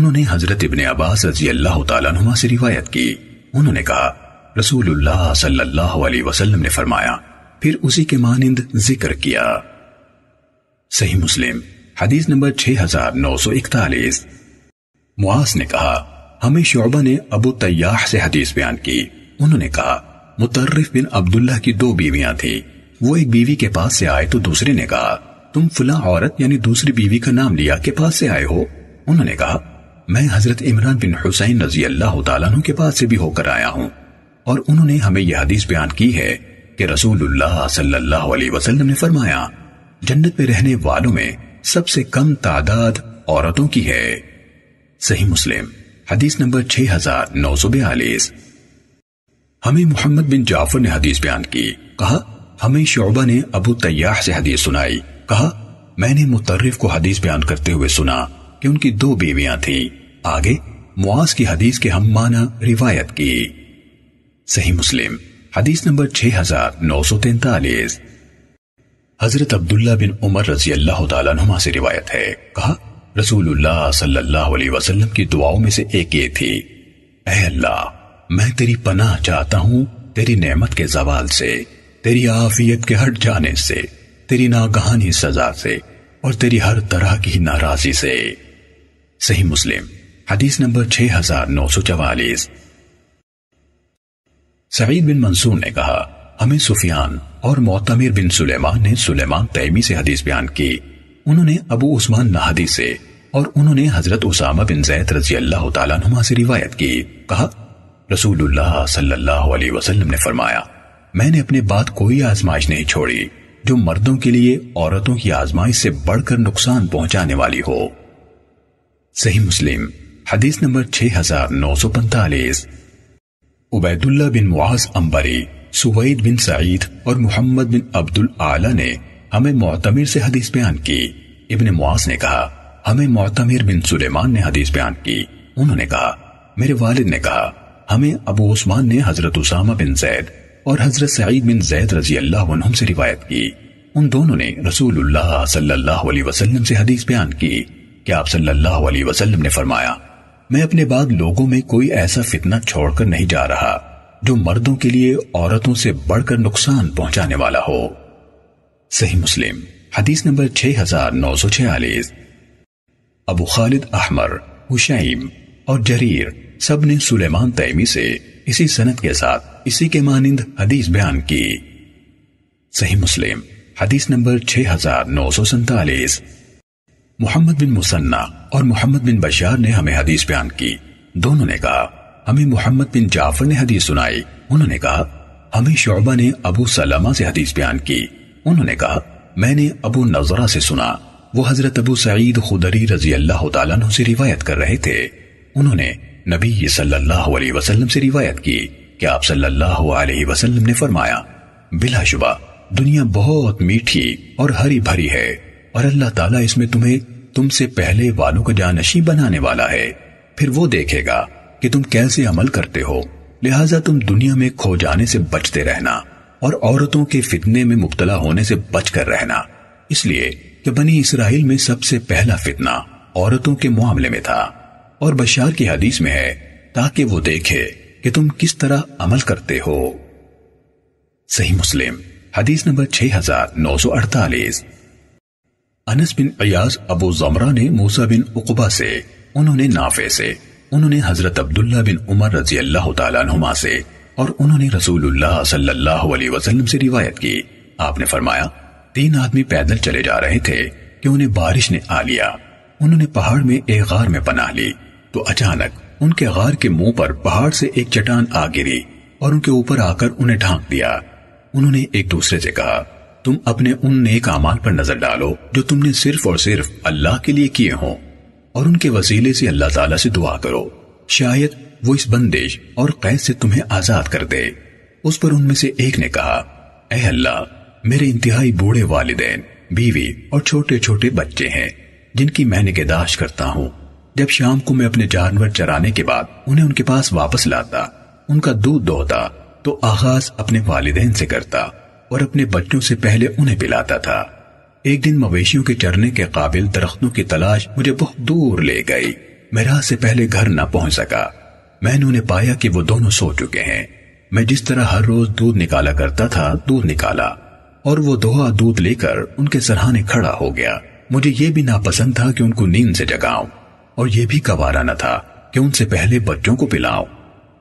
उन्होंने हजरत इबन अब्बास रजी अल्लाह तुमा से रिवायत की उन्होंने कहा रसूलुल्लाह सल्लल्लाहु अलैहि वसल्लम ने फरमाया फिर उसी के मानिंद जिक्र किया सही मुस्लिम हदीस नंबर 6941 मुआस ने कहा हमें शोबा ने अबू तैयाह से हदीस बयान की उन्होंने कहा मुतर्रफ बिन अब्दुल्ला की दो बीवियां थी वो एक बीवी के पास से आए तो दूसरे ने कहा तुम फुला औरत यानी दूसरी बीवी का नाम लिया के पास से आए हो उन्होंने कहा मैं हजरत इमरान बिन हुसैन रजी अल्लाह के पास से भी होकर आया हूँ और उन्होंने हमें यह हदीस बयान की है कि रसूलुल्लाह सल्लल्लाहु अलैहि वसल्लम ने फरमाया जन्नत में रहने वालों में सबसे कम तादाद औरतों की है सही मुस्लिम हदीस नंबर 6942 हमें मोहम्मद बिन जाफर ने हदीस बयान की कहा हमें शोबा ने अबू तैयाह से हदीस सुनाई कहा मैंने मुतर्रफ को हदीस बयान करते हुए सुना कि उनकी दो बीवियां थीं आगे मुआज की हदीस के हम माना रिवायत की सही मुस्लिम हदीस नंबर छह हजार नौ सौ तैतालीस हजरत अब्दुल्ला बिन उमर रजी अल्लाह तुमा से रिवायत है कहा रसूलुल्लाह सल्लल्लाहु अलैहि वसल्लम की दुआओं में से एक ये थी अल्लाह मैं तेरी पनाह चाहता हूँ तेरी नेमत के जवाल से तेरी आफियत के हट जाने से तेरी नागहानी सजा से और तेरी हर तरह की नाराजी से सही मुस्लिम हदीस नंबर छह हजार नौ सौ चवालीस सईद बिन मंसूर ने कहा हमें सुफियान और मोतमिर बिन सुलेमान ने सुलेमान तैमी से हदीस बयान की उन्होंने अबू उस्मान नहदी से और उन्होंने हजरत उसामा बिन जैद रजी अल्लाह तुमा से रिवायत की कहा रसूलुल्लाह सल्लल्लाहु अलैहि वसल्लम ने फरमाया मैंने अपने बाद कोई आजमाइश नहीं छोड़ी जो मर्दों के लिए औरतों की आजमाइश से बढ़कर नुकसान पहुंचाने वाली हो सही मुस्लिम हदीस नंबर छह हजार नौ सौ पैंतालीस उबैदुल्ला बिन मुआज अंबरी सुवैद बिन सईद और मोहम्मद बिन अब्दुल आला ने हमें मोतमिर से हदीस बयान की इबन मुआज ने कहा हमें मोतमिर बिन सुलेमान ने हदीस बयान की उन्होंने कहा मेरे वालिद ने कहा हमें अबू उस्मान ने हजरत उसामा बिन जैद और हजरत सईद बिन जैद रजी अल्लाह से रिवायत की उन दोनों ने रसूलुल्लाह सल्लल्लाहु अलैहि वसल्लम से हदीस बयान की कि आप सल्लल्लाहु अलैहि वसल्लम ने फरमाया मैं अपने बाद लोगों में कोई ऐसा फितना छोड़कर नहीं जा रहा जो मर्दों के लिए औरतों से बढ़कर नुकसान पहुंचाने वाला हो सही मुस्लिम हदीस नंबर छह हजार नौ छियालीस अबू खालिद अहमर हुशैम और जरीर सब ने सुलेमान तैमी से इसी सनत के साथ इसी के मानिंद हदीस बयान की सही मुस्लिम हदीस नंबर छह हजार नौ सौ सैतालीस मोहम्मद बिन मुसन्ना और मोहम्मद बिन बशार ने हमें हदीस बयान की दोनों ने कहा हमें मोहम्मद बिन जाफर ने हदीस सुनाई उन्होंने कहा हमें शोबा ने अबू सलामा से हदीस बयान की उन्होंने कहा मैंने अबू नजरा से सुना वो हजरत अबू सईद खुदरी रजी अल्लाह तु से रिवायत कर रहे थे उन्होंने नबी सल्लल्लाहु अलैहि वसल्लम से रिवायत की कि आप सल्लल्लाहु अलैहि वसल्लम ने फरमाया बिलाशुबा दुनिया बहुत मीठी और हरी भरी है और अल्लाह ताला इसमें तुम्हें तुमसे पहले वालों का जानशी बनाने वाला है फिर वो देखेगा कि तुम कैसे अमल करते हो लिहाजा तुम दुनिया में खो जाने से बचते रहना और औरतों के फितने में मुबतला होने से बचकर रहना इसलिए कि बनी इसराइल में सबसे पहला फितना औरतों के मामले में था और बशार की हदीस में है ताकि वो देखे कि तुम किस तरह अमल करते हो सही मुस्लिम हदीस नंबर हजार नौ सौ अड़तालीस अनस बिन अयाज अबू जमरा ने मूसा बिन उकबा से उन्होंने नाफे से उन्होंने हजरत अब्दुल्ला बिन उमर रजी अल्लाह तुमा से और उन्होंने रसूलुल्लाह सल्लल्लाहु अलैहि वसल्लम से रिवायत की आपने फरमाया तीन आदमी पैदल चले जा रहे थे कि उन्हें बारिश ने आ लिया उन्होंने पहाड़ में एक गार में पनाह ली तो अचानक उनके गार के मुंह पर पहाड़ से एक चट्टान आ गिरी और उनके ऊपर आकर उन्हें ढांक दिया उन्होंने एक दूसरे से कहा तुम अपने उन नेक अमाल पर नजर डालो जो तुमने सिर्फ और सिर्फ अल्लाह के लिए किए हों और उनके वसीले से अल्लाह ताला से दुआ करो शायद वो इस बंदिश और कैद से तुम्हें आजाद कर दे उस पर उनमें से एक ने कहा ऐ अल्लाह मेरे इंतहाई बूढ़े वालदेन बीवी और छोटे छोटे बच्चे हैं जिनकी मैं निगेदाश करता हूँ जब शाम को मैं अपने जानवर चराने के बाद उन्हें उनके पास वापस लाता उनका दूध दोहता तो आगाज अपने वालदेन से करता और अपने बच्चों से पहले उन्हें पिलाता था एक दिन मवेशियों के चरने के काबिल दरख्तों की तलाश मुझे बहुत दूर ले गई मैं रात से पहले घर न पहुंच सका मैंने उन्हें पाया कि वो दोनों सो चुके हैं मैं जिस तरह हर रोज दूध निकाला करता था दूध निकाला और वो दोहा दूध लेकर उनके सरहाने खड़ा हो गया मुझे ये भी नापसंद था कि उनको नींद से जगाऊं और ये भी कवारा न था कि उनसे पहले बच्चों को पिलाऊं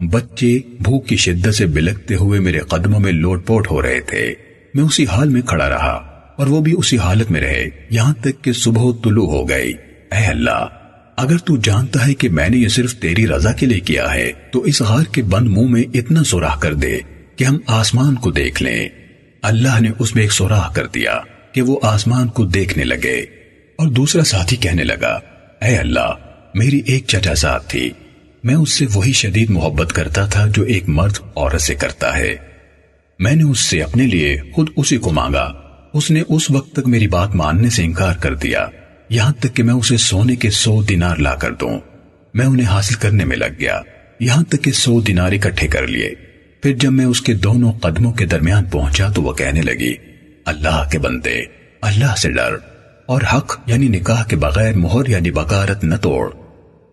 बच्चे भूख की शिद्दत से बिलकते हुए मेरे कदमों में लोटपोट हो रहे थे मैं उसी हाल में खड़ा रहा और वो भी उसी हालत में रहे यहां तक कि सुबह तुलू हो गई अल्लाह अगर तू जानता है कि मैंने ये सिर्फ तेरी रजा के लिए किया है तो इस हार के बंद मुंह में इतना सुराह कर दे कि हम आसमान को देख लें अल्लाह ने उसमें एक सुराह कर दिया कि वो आसमान को देखने लगे और दूसरा साथी कहने लगा अः अल्लाह मेरी एक चचा साथ थी मैं उससे वही शदीद मोहब्बत करता था जो एक मर्द औरत से करता है मैंने उससे अपने लिए खुद उसी को मांगा उसने उस वक्त तक मेरी बात मानने से इनकार कर दिया यहां तक कि मैं उसे सोने के सौ दिनार ला कर दू मैं उन्हें हासिल करने में लग गया यहां तक कि सौ दिनार इकट्ठे कर लिए फिर जब मैं उसके दोनों कदमों के दरमियान पहुंचा तो वह कहने लगी अल्लाह के बंदे अल्लाह से डर और हक यानी निकाह के बगैर मोहर यानी बकारत न तोड़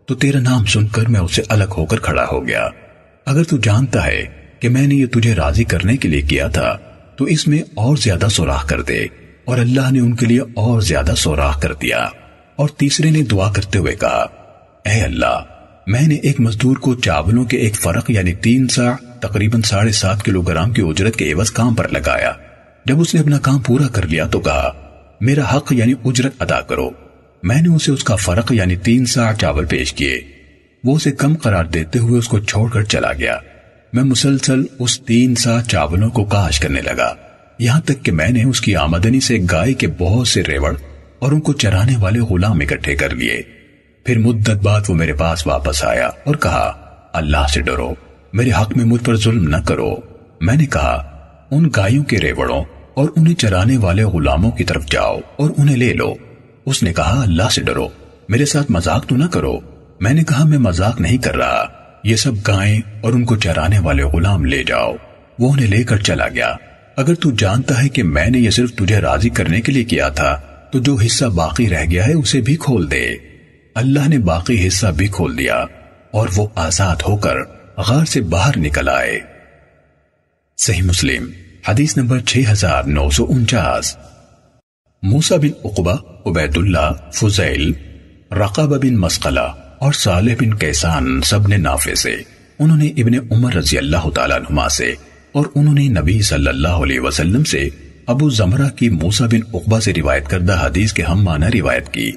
तो तेरा नाम सुनकर मैं उसे अलग होकर खड़ा हो गया अगर तू जानता है कि मैंने ये तुझे राजी करने के लिए किया था तो इसमें और ज्यादा सोराख कर दे और अल्लाह ने उनके लिए और ज्यादा सोराख कर दिया और तीसरे ने दुआ करते हुए कहा ए अल्लाह मैंने एक मजदूर को चावलों के एक फर्क यानी तीन सा तकरीबन साढ़े सात किलोग्राम की उजरत के एवज काम पर लगाया जब उसने अपना काम पूरा कर लिया तो कहा मेरा हक यानी उजरत अदा करो मैंने उसे उसका फर्क यानी तीन सा चावल पेश किए वो उसे कम करार देते हुए उसको छोड़कर चला गया मैं मुसलसल उस तीन सा चावलों को काश करने लगा यहां तक कि मैंने उसकी आमदनी से गाय के बहुत से रेवड़ और उनको चराने वाले गुलाम इकट्ठे कर लिए फिर मुद्दत बाद वो मेरे पास वापस आया और कहा अल्लाह से डरो मेरे हक में मुझ पर जुल्म न करो मैंने कहा उन गायों के रेवड़ों और उन्हें चराने वाले गुलामों की तरफ जाओ और उन्हें ले लो उसने कहा अल्लाह से डरो मेरे साथ मजाक तो ना करो मैंने कहा मैं मजाक नहीं कर रहा ये सब गायें और उनको चराने वाले गुलाम ले जाओ वो उन्हें लेकर चला गया अगर तू जानता है कि मैंने ये सिर्फ तुझे राजी करने के लिए किया था तो जो हिस्सा बाकी रह गया है उसे भी खोल दे अल्लाह ने बाकी हिस्सा भी खोल दिया और वो आजाद होकर गार से बाहर निकल आए सही मुस्लिम हदीस नंबर छह हजार नौ सौ उनचास मूसा बिन उकबा उबैदुल्ला फुजैल रकाब बिन मस्कला और साले बिन कैसान सब ने नाफे से उन्होंने इबन उमर रजी अल्लाह तुमा से और उन्होंने नबी सल्लल्लाहु अलैहि वसल्लम से अबू जमरा की मूसा बिन उकबा से रिवायत करदा हदीस के हम माना रिवायत की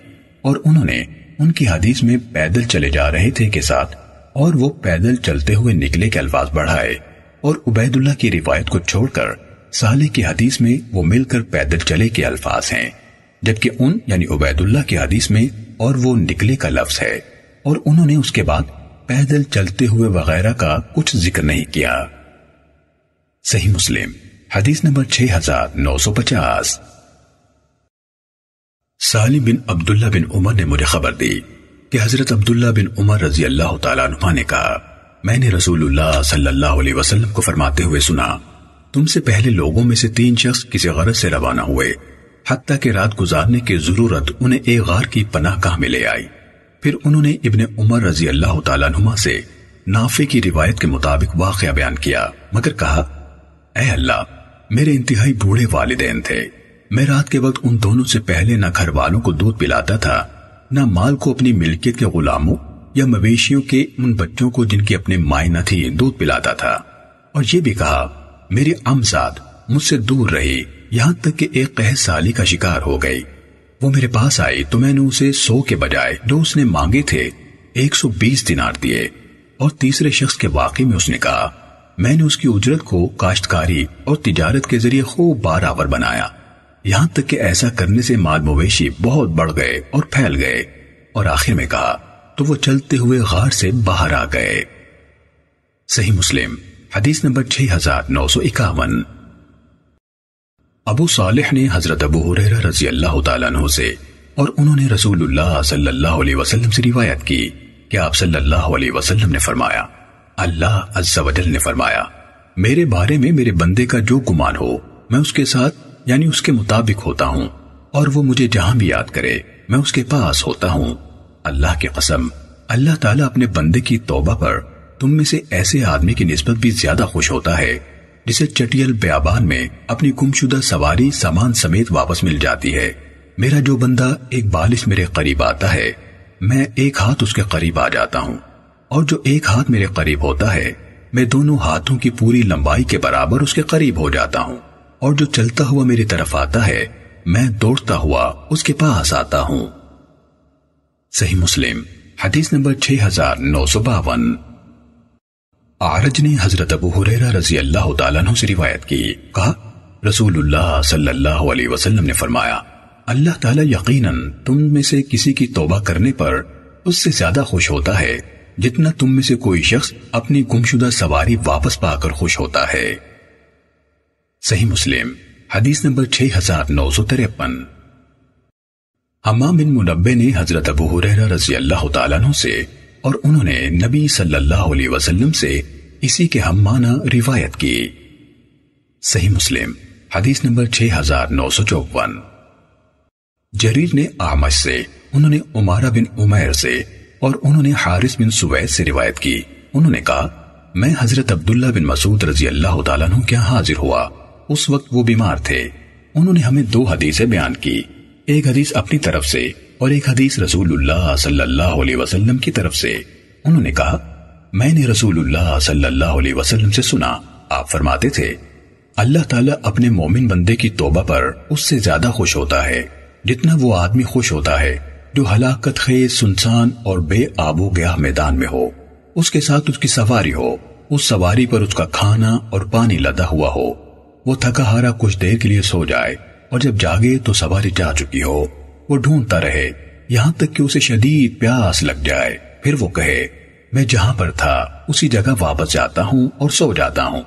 और उन्होंने उनकी हदीस में पैदल चले जा रहे थे के साथ और वो पैदल चलते हुए निकले के अल्फाज बढ़ाए और उबैदुल्ला की रिवायत को छोड़कर साले की हदीस में वो मिलकर पैदल चले के अल्फाज हैं जबकि उन यानी उबैदुल्ला की हदीस में और वो निकले का लफ्ज है और उन्होंने उसके बाद पैदल चलते हुए वगैरह का कुछ जिक्र नहीं किया सही मुस्लिम हदीस नंबर 6950 सालिम बिन अब्दुल्ला बिन उमर ने मुझे खबर दी कि हजरत अब्दुल्ला बिन उमर रजी अल्लाह तुमा ने कहा मैंने रसूलुल्लाह सल्लल्लाहु अलैहि वसल्लम को फरमाते हुए सुना तुमसे पहले लोगों में से तीन शख्स किसी गरज से रवाना हुए हती के रात गुजारने की जरूरत उन्हें एक गार की पनाहगाह में ले आई फिर उन्होंने इबन उमर रजी अल्लाह तुमा से नाफे की रिवायत के मुताबिक वाक बयान किया मगर कहा अल्लाह मेरे इंतहाई बूढ़े वालदेन थे मैं रात के वक्त उन दोनों से पहले न घर वालों को दूध पिलाता था न माल को अपनी मिल्कियत के गुलामों या मवेशियों के उन बच्चों को जिनकी अपने न थी दूध पिलाता था और ये भी कहा मेरी अमजाद मुझसे दूर रही यहाँ तक कि एक कह साली का शिकार हो गई वो मेरे पास आई तो मैंने उसे सो के बजाय जो उसने मांगे थे एक सौ बीस दिनार दिए और तीसरे शख्स के वाकई में उसने कहा मैंने उसकी उजरत को काश्तकारी और तिजारत के जरिए खूब बराबर बनाया यहाँ तक कि ऐसा करने से माल मवेशी बहुत बढ़ गए और फैल गए और आखिर में कहा तो वो चलते हुए गार से बाहर आ गए सही मुस्लिम हदीस नंबर छह हजार नौ सौ इक्यावन अबू सालिह ने हजरत अबू हुरैरा रजी अल्लाह तु से और उन्होंने रसूलुल्लाह सल्लल्लाहु अलैहि वसल्लम से रिवायत की कि आप सल्लल्लाहु अलैहि वसल्लम ने फरमाया अल्लाह अज्जावजल ने फरमाया मेरे बारे में मेरे बंदे का जो गुमान हो मैं उसके साथ यानी उसके मुताबिक होता हूँ और वो मुझे जहां भी याद करे मैं उसके पास होता हूँ अल्लाह की कसम अल्लाह ताला अपने बंदे की तौबा पर तुम में से ऐसे आदमी की नस्बत भी ज्यादा खुश होता है जिसे चटियल ब्याबान में अपनी गुमशुदा सवारी सामान समेत वापस मिल जाती है मेरा जो बंदा एक बालिश मेरे करीब आता है मैं एक हाथ उसके करीब आ जाता हूँ और जो एक हाथ मेरे करीब होता है मैं दोनों हाथों की पूरी लंबाई के बराबर उसके करीब हो जाता हूँ और जो चलता हुआ मेरी तरफ आता है मैं दौड़ता हुआ उसके पास आता हूँ सही मुस्लिम हदीस नंबर छह हजार नौ सौ बावन आरज ने हजरत अबू हुरैरा रजी अल्लाह तआला से रिवायत की कहा रसूलुल्लाह सल्लल्लाहु अलैहि वसल्लम ने फरमाया अल्लाह ताला यकीनन तुम में से किसी की तौबा करने पर उससे ज्यादा खुश होता है जितना तुम में से कोई शख्स अपनी गुमशुदा सवारी वापस पाकर खुश होता है सही मुस्लिम हदीस नंबर छह हजार नौ सौ तिरपन हमाम बिन मुनब्बे ने हजरत अबू हुरैरा रजी अल्लाह तु से और उन्होंने नबी सल्लल्लाहु अलैहि वसल्लम से इसी के हम माना रिवायत की सही मुस्लिम हदीस नंबर छह हजार नौ सौ चौवन जरीर ने आमज से उन्होंने उमारा बिन उमर से और उन्होंने हारिस बिन सुवैद से रिवायत की उन्होंने कहा मैं हजरत अब्दुल्ला बिन मसूद रजी अल्लाह तु क्या हाजिर हुआ उस वक्त वो बीमार थे उन्होंने हमें दो हदीसें बयान की एक हदीस अपनी तरफ से और एक हदीस रसूलुल्लाह सल्लल्लाहु अलैहि वसल्लम की तरफ से उन्होंने कहा मैंने रसूलुल्लाह सल्लल्लाहु अलैहि वसल्लम से सुना आप फरमाते थे अल्लाह ताला अपने मोमिन बंदे की तोबा पर उससे ज्यादा खुश होता है जितना वो आदमी खुश होता है जो हलाकत खेज सुनसान और बेआबो गया मैदान में हो उसके साथ उसकी सवारी हो उस सवारी पर उसका खाना और पानी लदा हुआ हो वो थका हारा कुछ देर के लिए सो जाए और जब जागे तो सवारी जा चुकी हो वो ढूंढता रहे यहां तक कि उसे शदीद प्यास लग जाए फिर वो कहे मैं जहां पर था उसी जगह वापस जाता हूं और सो जाता हूं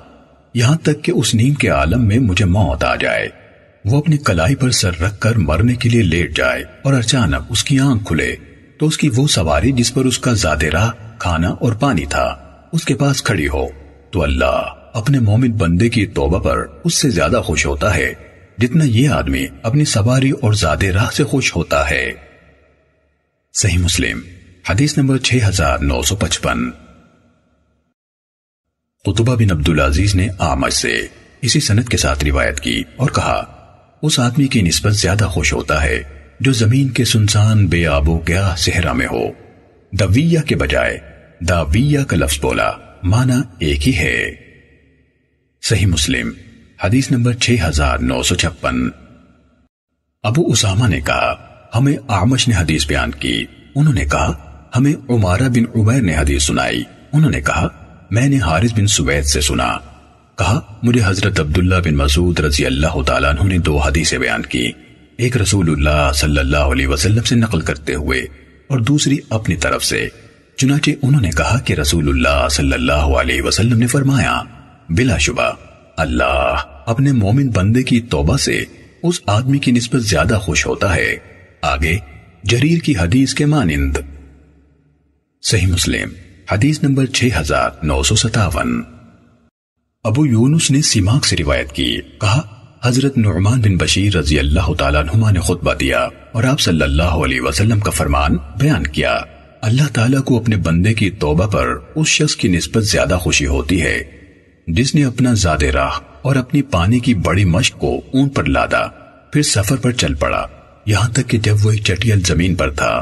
यहां तक कि उस नींद के आलम में मुझे मौत आ जाए वो अपनी कलाई पर सर रख कर मरने के लिए लेट जाए और अचानक उसकी आंख खुले तो उसकी वो सवारी जिस पर उसका जादेरा खाना और पानी था उसके पास खड़ी हो तो अल्लाह अपने मोमिन बंदे की तोबा पर उससे ज्यादा खुश होता है जितना ये आदमी अपनी सवारी और ज्यादा राह से खुश होता है सही मुस्लिम हदीस नंबर 6955 कुतुबा बिन अब्दुल अजीज ने आमज से इसी सनत के साथ रिवायत की और कहा उस आदमी की नस्बत ज्यादा खुश होता है जो जमीन के सुनसान बेआबो गया सेहरा में हो दविया के बजाय दाविया का लफ्ज बोला माना एक ही है सही मुस्लिम हदीस नंबर छह हजार नौ सौ छप्पन अबू उसामा ने कहा हमें आमश ने हदीस बयान की उन्होंने कहा हमें उमारा बिन उमैर ने हदीस सुनाई उन्होंने कहा मैंने हारिस बिन सुवैद से सुना कहा मुझे हजरत अब्दुल्ला बिन मसूद रजी अल्लाह तु ने दो हदीसें बयान की एक रसूलुल्लाह सल्लल्लाहु अलैहि वसल्लम से नकल करते हुए और दूसरी अपनी तरफ से चुनाचे उन्होंने कहा कि रसूलुल्लाह सल्लल्लाहु अलैहि वसल्लम ने फरमाया बिलाशुबा अल्लाह अपने मोमिन बंदे की तोबा से उस आदमी की नस्बत ज्यादा खुश होता है आगे जरीर की हदीस के मानिंद सही मुस्लिम हदीस नंबर छह हजार नौ सौ सतावन अबू यूनुस ने सीमाक से रिवायत की कहा हजरत नुमान बिन बशीर रजी अल्लाह तुमा ने खुतबा दिया और आप सल्लल्लाहु अलैहि वसल्लम का फरमान बयान किया अल्लाह ताला को अपने बंदे की तोबा पर उस शख्स की नस्बत ज्यादा खुशी होती है जिसने अपना ज्यादा राह और अपनी पानी की बड़ी मश्क को ऊन पर लादा फिर सफर पर चल पड़ा यहां तक कि जब वो एक चटियल जमीन पर था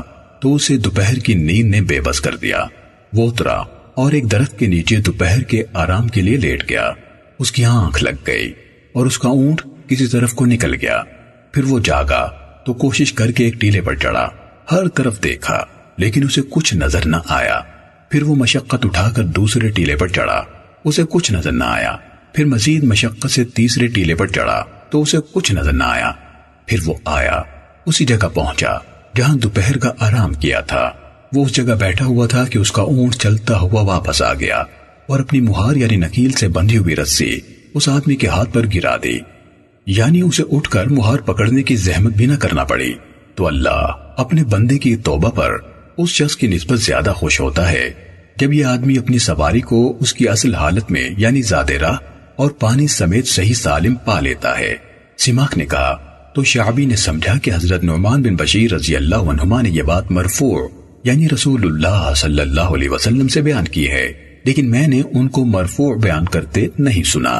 तो उसे दोपहर की नींद ने बेबस कर दिया वो उतरा और एक दरख्त के नीचे दोपहर के आराम के लिए लेट गया उसकी आंख लग गई और उसका ऊंट किसी तरफ को निकल गया फिर वो जागा तो कोशिश करके एक टीले पर चढ़ा हर तरफ देखा लेकिन उसे कुछ नजर न आया फिर वो मशक्कत उठाकर दूसरे टीले पर चढ़ा उसे कुछ नजर न आया फिर मजीद मशक्क़त से तीसरे टीले पर चढ़ा तो उसे कुछ नजर न आया फिर वो आया उसी जगह पहुंचा जहां दोपहर का आराम किया था वो उस जगह बैठा हुआ था कि उसका ऊंट चलता हुआ वापस आ गया और अपनी मुहार यानी नकील से बंधी हुई रस्सी उस आदमी के हाथ पर गिरा दी यानी उसे उठकर मुहार पकड़ने की जहमत भी ना करना पड़ी तो अल्लाह अपने बंदे की तोबा पर उस शख्स की नस्बत ज्यादा खुश होता है जब यह आदमी अपनी सवारी को उसकी असल हालत में यानी ज्यादा और पानी समेत सही सालिम पा लेता है सिमाक ने कहा तो शाबी ने समझा कि हजरत नुमान बिन बशीर रजी अल्लाह ने यह बात मरफू यानी रसूलुल्लाह सल्लल्लाहु वसल्लम से बयान की है लेकिन मैंने उनको मरफू बयान करते नहीं सुना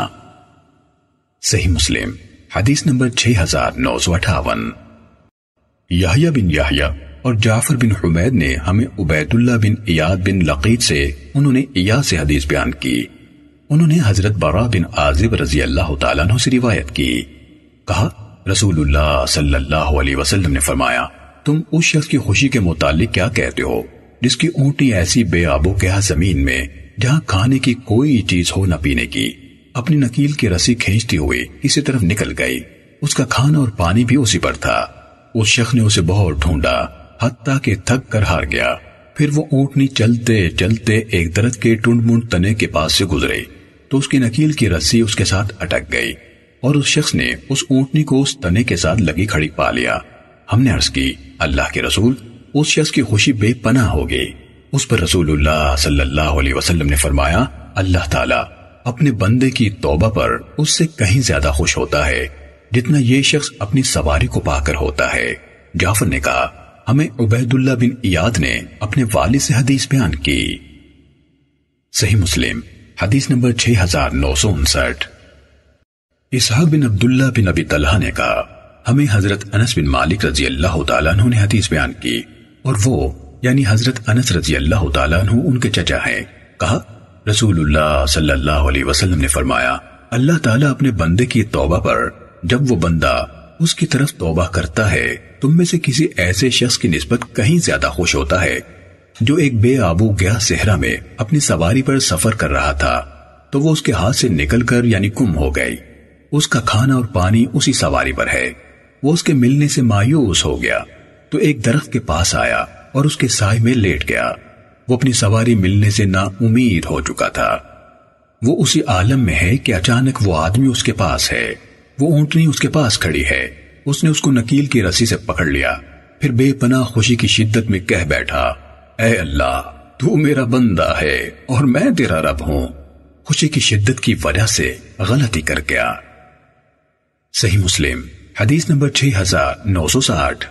सही मुस्लिम हदीस नंबर छह हजार नौ सौ अठावन याहिया बिन याहिया और जाफर बिन हुमैद ने हमें उबैदुल्ला बिन इयाद बिन लकीद से उन्होंने इयाद से हदीस बयान की उन्होंने हजरत बारा बिन आजिब रजी अल्लाह तु से रिवायत की कहा रसूलुल्लाह सल्लल्लाहु अलैहि वसल्लम ने फरमाया तुम उस शख्स की खुशी के मुतालिक क्या कहते हो जिसकी ऊँटी ऐसी बेआबो क्या जमीन में जहाँ खाने की कोई चीज हो न पीने की अपनी नकील की रस्सी खींचती हुई इसी तरफ निकल गई उसका खाना और पानी भी उसी पर था उस शख्स ने उसे बहुत ढूंढा हत्या के थक कर हार गया फिर वो ऊँटनी चलते चलते एक दरद के टूंड मुंड तने के पास से गुजरे तो उसकी नकील की रस्सी उसके साथ अटक गई और उस शख्स ने उस ऊँटनी को उस तने के साथ लगी खड़ी पा लिया हमने अर्ज की अल्लाह के रसूल उस शख्स की खुशी बेपना हो गई उस पर रसूलुल्लाह वसल्लम ने फरमाया अल्लाह ताला अपने बंदे की तौबा पर उससे कहीं ज्यादा खुश होता है जितना ये शख्स अपनी सवारी को पाकर होता है जाफर ने कहा हमें उबैदुल्ला बिन इयाद ने अपने वाली से हदीस बयान की सही मुस्लिम हदीस नंबर छह हजार नौ सौ उनसठ इसहाक बिन अब्दुल्ला बिन अबी तलहा ने कहा हमें हजरत अनस बिन मालिक रजी अल्लाह तु ने हदीस बयान की और वो यानी हजरत अनस रजी अल्लाह तु उनके चचा हैं कहा रसूलुल्लाह सल्लल्लाहु अलैहि वसल्लम ने फरमाया अल्लाह ताला अपने बंदे की तौबा पर जब वो बंदा उसकी तरफ तौबा करता है तुम तो में से किसी ऐसे शख्स की निस्बत कहीं ज्यादा खुश होता है जो एक बेआबू गया सेहरा में अपनी सवारी पर सफर कर रहा था तो वो उसके हाथ से निकलकर यानी कुम हो गई उसका खाना और पानी उसी सवारी पर है वो उसके मिलने से मायूस हो गया तो एक दरख्त के पास आया और उसके साय में लेट गया वो अपनी सवारी मिलने से ना उम्मीद हो चुका था वो उसी आलम में है कि अचानक वो आदमी उसके पास है वो ऊंटनी उसके पास खड़ी है उसने उसको नकील की रस्सी से पकड़ लिया फिर बेपना खुशी की शिद्दत में कह बैठा ए अल्लाह तू मेरा बंदा है और मैं तेरा रब हूं खुशी की शिद्दत की वजह से गलती कर गया सही मुस्लिम हदीस नंबर छह हजार नौ सौ साठ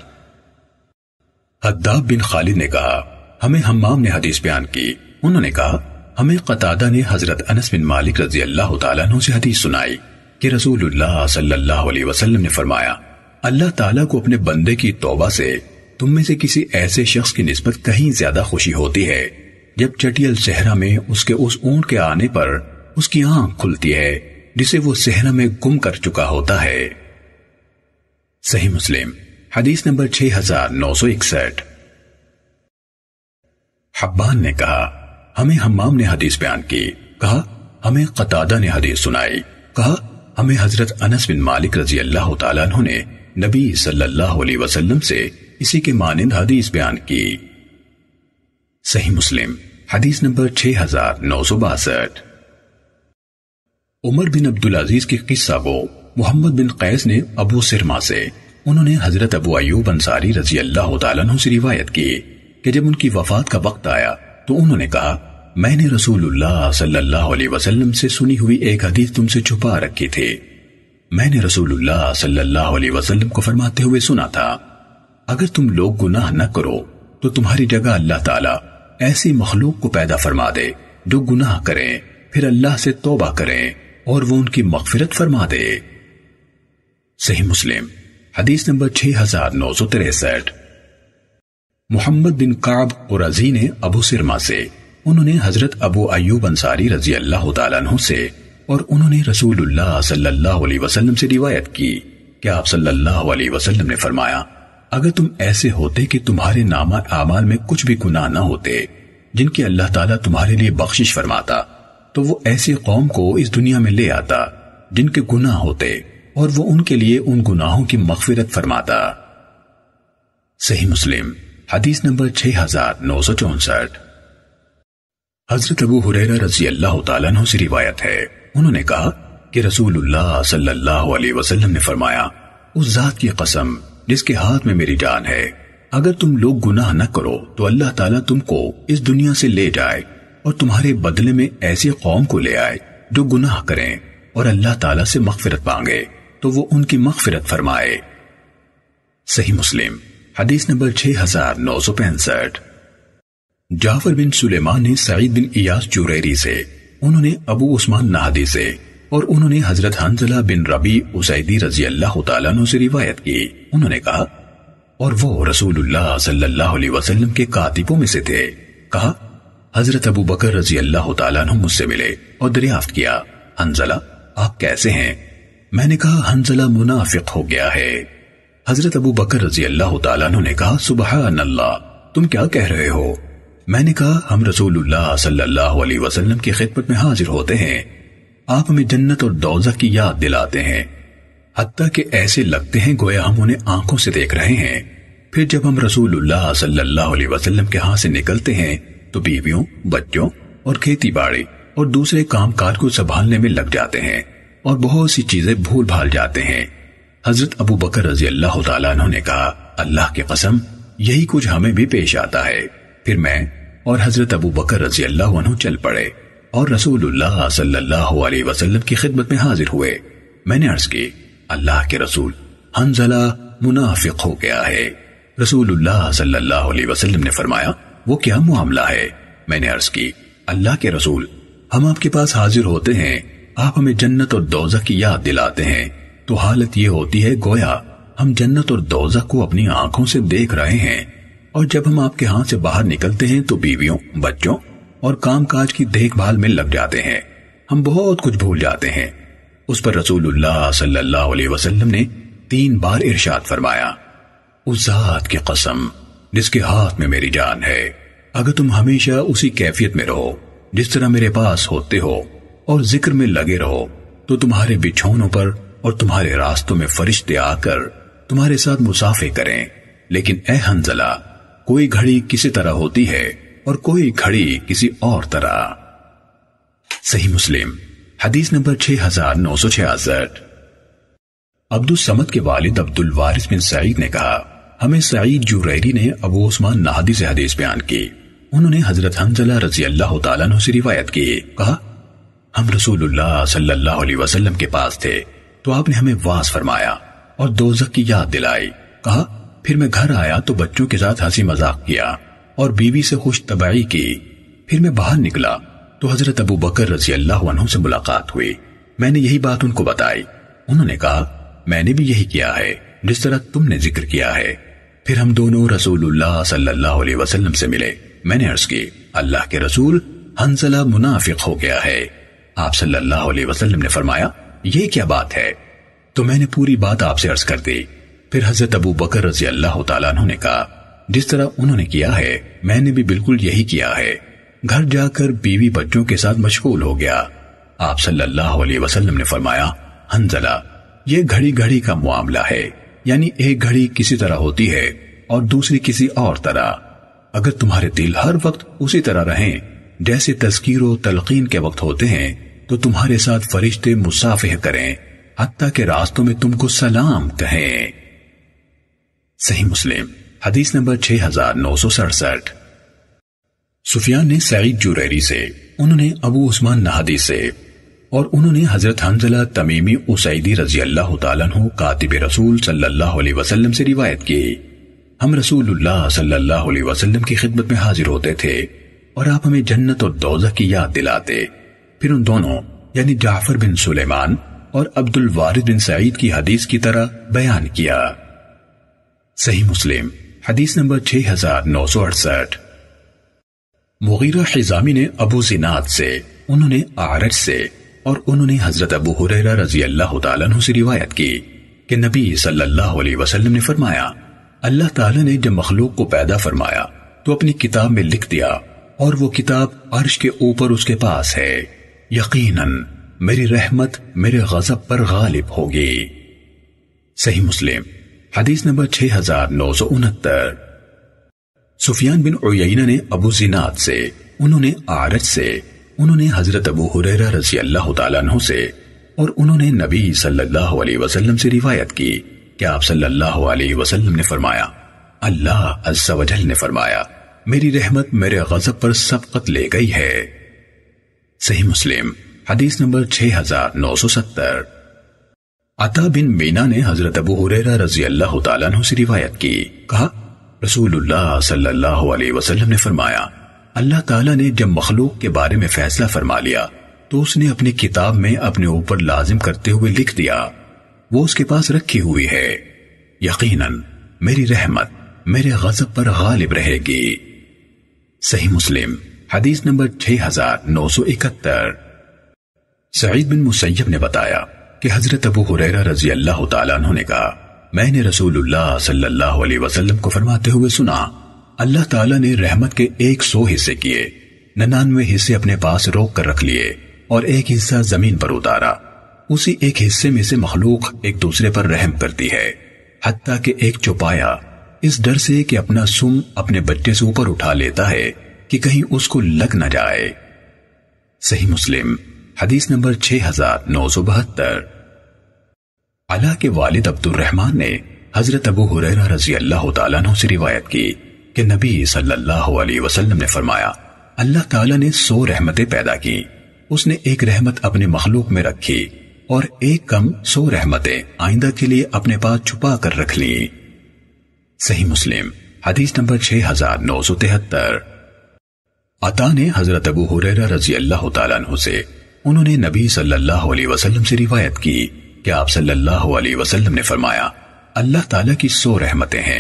हद्दाब बिन खालिद ने कहा हमें हमाम ने हदीस बयान की उन्होंने कहा हमें कतादा ने हजरत अनस बिन मालिक रजी अल्लाह तु से हदीस सुनाई कि रसूलुल्लाह सल्लल्लाहु अलैहि वसल्लम ने फरमाया अल्लाह ताला को अपने बंदे की तौबा से तुम में से किसी ऐसे शख्स की निस्बत कहीं ज्यादा खुशी होती है जब चटियल सहरा में उसके उस ऊंट के आने पर उसकी आंख खुलती है जिसे वो सहरा में गुम कर चुका होता है सही मुस्लिम हदीस नंबर 6961 हब्बान ने कहा हमें हमाम ने हदीस बयान की कहा हमें कतादा ने हदीस सुनाई कहा हमें हजरत अनस बिन मालिक रजी अल्लाह तला नबी सल्लल्लाहु अलैहि वसल्लम से इसी के मानंद हदीस बयान की सही मुस्लिम हदीस नंबर छह हजार नौ सौ बासठ उमर बिन अब्दुल अजीज के किस्सा वो मोहम्मद बिन कैस ने अबू सिरमा से उन्होंने हजरत अबू अयूब अंसारी रजी अल्लाह तु से रिवायत की कि जब उनकी वफात का वक्त आया तो उन्होंने कहा मैंने रसूलुल्लाह सल्लल्लाहु अलैहि वसल्लम से सुनी हुई एक हदीस तुमसे छुपा रखी थी मैंने रसूलुल्लाह सल्लल्लाहु अलैहि वसल्लम को फरमाते हुए सुना था अगर तुम लोग गुनाह न करो तो तुम्हारी जगह अल्लाह ताला ऐसी मखलूक को पैदा फरमा दे जो गुनाह करें फिर अल्लाह से तोबा करें और वो उनकी मगफिरत फरमा दे सही मुस्लिम हदीस नंबर छह हजार नौ सौ तिरसठ मोहम्मद बिन काब और अजी ने अबू सिरमा से उन्होंने हजरत अबू अयूब अंसारी रजी अल्लाह तु से और उन्होंने रसूलुल्लाह सल्लल्लाहु अलैहि वसल्लम से रिवायत की क्या आप सल्लल्लाहु अलैहि वसल्लम ने फरमाया अगर तुम ऐसे होते कि तुम्हारे नामा आमाल में कुछ भी गुनाह ना होते जिनकी अल्लाह ताला तुम्हारे लिए बख्शिश फरमाता तो वो ऐसी कौम को इस दुनिया में ले आता जिनके गुनाह होते और वो उनके लिए उन गुनाहों की मगफिरत फरमाता सही मुस्लिम हदीस नंबर छह हजार नौ सौ चौसठ हजरत अबू हुरैरा रजी अल्लाह तु से रिवायत है उन्होंने कहा कि रसूलुल्लाह सल्लल्लाहु अलैहि वसल्लम ने फरमाया उस जात की कसम जिसके हाथ में मेरी जान है अगर तुम लोग गुनाह न करो तो अल्लाह ताला तुमको इस दुनिया से ले जाए और तुम्हारे बदले में ऐसी कौम को ले आए जो गुनाह करें और अल्लाह ताला से मगफिरत मांगे तो वो उनकी मगफिरत फरमाए सही मुस्लिम हदीस नंबर छह हजार नौ सौ पैंसठ जाफर बिन सुलेमान ने सईद बिन इयास चुरेरी से उन्होंने अबू उस्मान नहादी से और उन्होंने हजरत हंजला बिन रबी उसैदी रजी अल्लाह से रिवायत की उन्होंने कहा और वो रसूलुल्लाह सल्लल्लाहु अलैहि वसल्लम के कातिबों में से थे कहा हजरत अबू बकर रजी अल्लाह तु मुझसे मिले और दरियाफ्त किया हंजला आप कैसे हैं मैंने कहा हंजला मुनाफिक हो गया है हजरत अबू बकर रजी अल्लाह तु ने कहा सुबह अल्लाह तुम क्या कह रहे हो मैंने कहा हम रसूलुल्लाह सल्लल्लाहु अलैहि वसल्लम की खिदमत में हाजिर होते हैं आप हमें जन्नत और दौजा की याद दिलाते हैं हती के ऐसे लगते हैं गोया हम उन्हें आंखों से देख रहे हैं फिर जब हम रसूलुल्लाह सल्लल्लाहु अलैहि वसल्लम के हाथ से निकलते हैं तो बीवियों बच्चों और खेती बाड़ी और दूसरे काम काज को संभालने में लग जाते हैं और बहुत सी चीजें भूल भाल जाते हैं हजरत अबू बकर रजी अल्लाह तला ने कहा अल्लाह की कसम यही कुछ हमें भी पेश आता है फिर मैं और हजरत अबू बकर रजी अल्लाह चल पड़े और रसूलुल्लाह सल्लल्लाहु अलैहि वसल्लम की खिदमत में हाजिर हुए मैंने अर्ज की अल्लाह के रसूल हंजला मुनाफिक हो गया है रसूलुल्लाह सल्लल्लाहु अलैहि वसल्लम ने फरमाया वो क्या मामला है मैंने अर्ज की अल्लाह के रसूल हम आपके पास हाजिर होते हैं आप हमें जन्नत और दौजा की याद दिलाते हैं तो हालत ये होती है गोया हम जन्नत और दौजा को अपनी आंखों से देख रहे हैं और जब हम आपके हाथ से बाहर निकलते हैं तो बीवियों बच्चों और कामकाज की देखभाल में लग जाते हैं हम बहुत कुछ भूल जाते हैं उस पर रसूलुल्लाह सल्लल्लाहु अलैहि वसल्लम ने तीन बार इरशाद फरमाया उस जात की कसम जिसके हाथ में मेरी जान है अगर तुम हमेशा उसी कैफियत में रहो जिस तरह मेरे पास होते हो और जिक्र में लगे रहो तो तुम्हारे बिछौनों पर और तुम्हारे रास्तों में फरिश्ते आकर तुम्हारे साथ मुसाफे करें लेकिन ए हंजला कोई घड़ी किसी तरह होती है और कोई घड़ी किसी और तरह सही मुस्लिम हदीस नंबर छह हजार नौ सौ छियासठ अब्दुल समद के वालिद अब्दुल वारिस बिन सईद ने कहा हमें सईद जुरैरी ने अबू उस्मान नाहदी से हदीस बयान की उन्होंने हजरत हमजला रजी अल्लाह तु से रिवायत की कहा हम रसूलुल्लाह सल्लल्लाहु अलैहि वसल्लम के पास थे तो आपने हमें वास फरमाया और दोजक की याद दिलाई कहा फिर मैं घर आया तो बच्चों के साथ हंसी मजाक किया और बीवी से खुश तबाही की फिर मैं बाहर निकला तो हजरत अबू बकर रजी अल्लाह से मुलाकात हुई मैंने यही बात उनको बताई उन्होंने कहा मैंने भी यही किया है जिस तरह तुमने जिक्र किया है फिर हम दोनों रसूलुल्लाह सल्लल्लाहु अलैहि वसल्लम से मिले मैंने अर्ज की अल्लाह के रसूल हंसला मुनाफिक हो गया है आप सल्लल्लाहु अलैहि वसल्लम ने फरमाया ये क्या बात है तो मैंने पूरी बात आपसे अर्ज कर दी फिर हजरत अबू बकर रजी अल्लाह तला ने कहा जिस तरह उन्होंने किया है मैंने भी बिल्कुल यही किया है घर जाकर बीवी बच्चों के साथ मशगूल हो गया आप सल्लल्लाहु अलैहि वसल्लम ने फरमाया हंजला ये घड़ी घड़ी का मामला है यानी एक घड़ी किसी तरह होती है और दूसरी किसी और तरह अगर तुम्हारे दिल हर वक्त उसी तरह रहें जैसे तस्कीर तलकीन के वक्त होते हैं तो तुम्हारे साथ फरिश्ते मुसाफिह करें हती के रास्तों में तुमको सलाम कहें सही मुस्लिम हदीस नंबर छह हजार नौ सौ सड़सठ सुफियान ने सईद जुरैरी से उन्होंने अबू उस्मान नहादी से और उन्होंने हजरत हमजला तमीमी उसैदी रजी अल्लाह कातिब रसूल सल्लल्लाहु अलैहि वसल्लम से रिवायत की हम रसूलुल्लाह सल्लल्लाहु अलैहि वसल्लम की खिदमत में हाजिर होते थे और आप हमें जन्नत और दौजह की याद दिलाते फिर उन दोनों यानी जाफर बिन सुलेमान और अब्दुल वारिद बिन सईद की हदीस की तरह बयान किया सही मुस्लिम हदीस नंबर छह हजार नौ सौ अड़सठ मुगीरा हिजामी ने अबू जिनाद से उन्होंने आरज से और उन्होंने हजरत अबू हुरैरा रजी अल्लाह तु से रिवायत की कि नबी सल्लल्लाहु अलैहि वसल्लम ने फरमाया अल्लाह ताला ने जब मखलूक को पैदा फरमाया तो अपनी किताब में लिख दिया और वो किताब अर्श के ऊपर उसके पास है यकीनन मेरी रहमत मेरे गजब पर गालिब होगी सही मुस्लिम हदीस नंबर छह हजार नौ सौ उनहत्तर सुफियान बिन उयना ने अबू जिनाद से उन्होंने आरज से उन्होंने हजरत अबू हुरैरा रजी अल्लाह तु से और उन्होंने नबी सल्लल्लाहु अलैहि वसल्लम से रिवायत की कि आप सल्लल्लाहु अलैहि वसल्लम ने फरमाया अल्लाह अज्जावजल ने फरमाया मेरी रहमत मेरे गजब पर सबकत ले गई है सही मुस्लिम हदीस नंबर छह हजार नौ सौ सत्तर अता बिन मीना ने हजरत अबू हुरैरा रजी अल्लाह तु से रिवायत की कहा रसूलुल्लाह सल्लल्लाहु अलैहि वसल्लम ने फरमाया अल्लाह ताला ने जब मखलूक के बारे में फैसला फरमा लिया तो उसने अपनी किताब में अपने ऊपर लाजिम करते हुए लिख दिया वो उसके पास रखी हुई है यकीनन मेरी रहमत मेरे गजब पर غالب रहेगी सही मुस्लिम हदीस नंबर 6971 सईद बिन मुसय्यब ने बताया कि हजरत अबू हुरैरा रजी अल्लाह तु ने कहा मैंने रसूलुल्लाह सल्लल्लाहु अलैहि वसल्लम को फरमाते हुए सुना अल्लाह ताला ने रहमत के 100 हिस्से किए नन्यानवे हिस्से अपने पास रोक कर रख लिए और एक हिस्सा जमीन पर उतारा उसी एक हिस्से में से मखलूक एक दूसरे पर रहम करती है हत्ता के एक चौपाया इस डर से कि अपना सुम अपने बच्चे से ऊपर उठा लेता है कि कहीं उसको लग न जाए सही मुस्लिम हदीस नंबर छह हजार नौ सौ बहत्तर अला के वालिद अब्दुल रहमान ने हजरत अबू हुरैरा रजी अल्लाह तु से रिवायत की कि नबी सल्लल्लाहु अलैहि वसल्लम ने फरमाया अल्लाह ताला ने सौ रहमतें पैदा की उसने एक रहमत अपने मखलूक में रखी और एक कम सौ रहमतें आइंदा के लिए अपने पास छुपा कर रख ली सही मुस्लिम हदीस नंबर छह हजार नौ सौ तिहत्तर अता ने हजरत अबू हुरैरा रजी अल्लाह तु से उन्होंने नबी सल्लल्लाहु अलैहि वसल्लम से रिवायत की कि आप सल्लल्लाहु अलैहि वसल्लम ने फरमाया अल्लाह ताला की सौ रहमतें हैं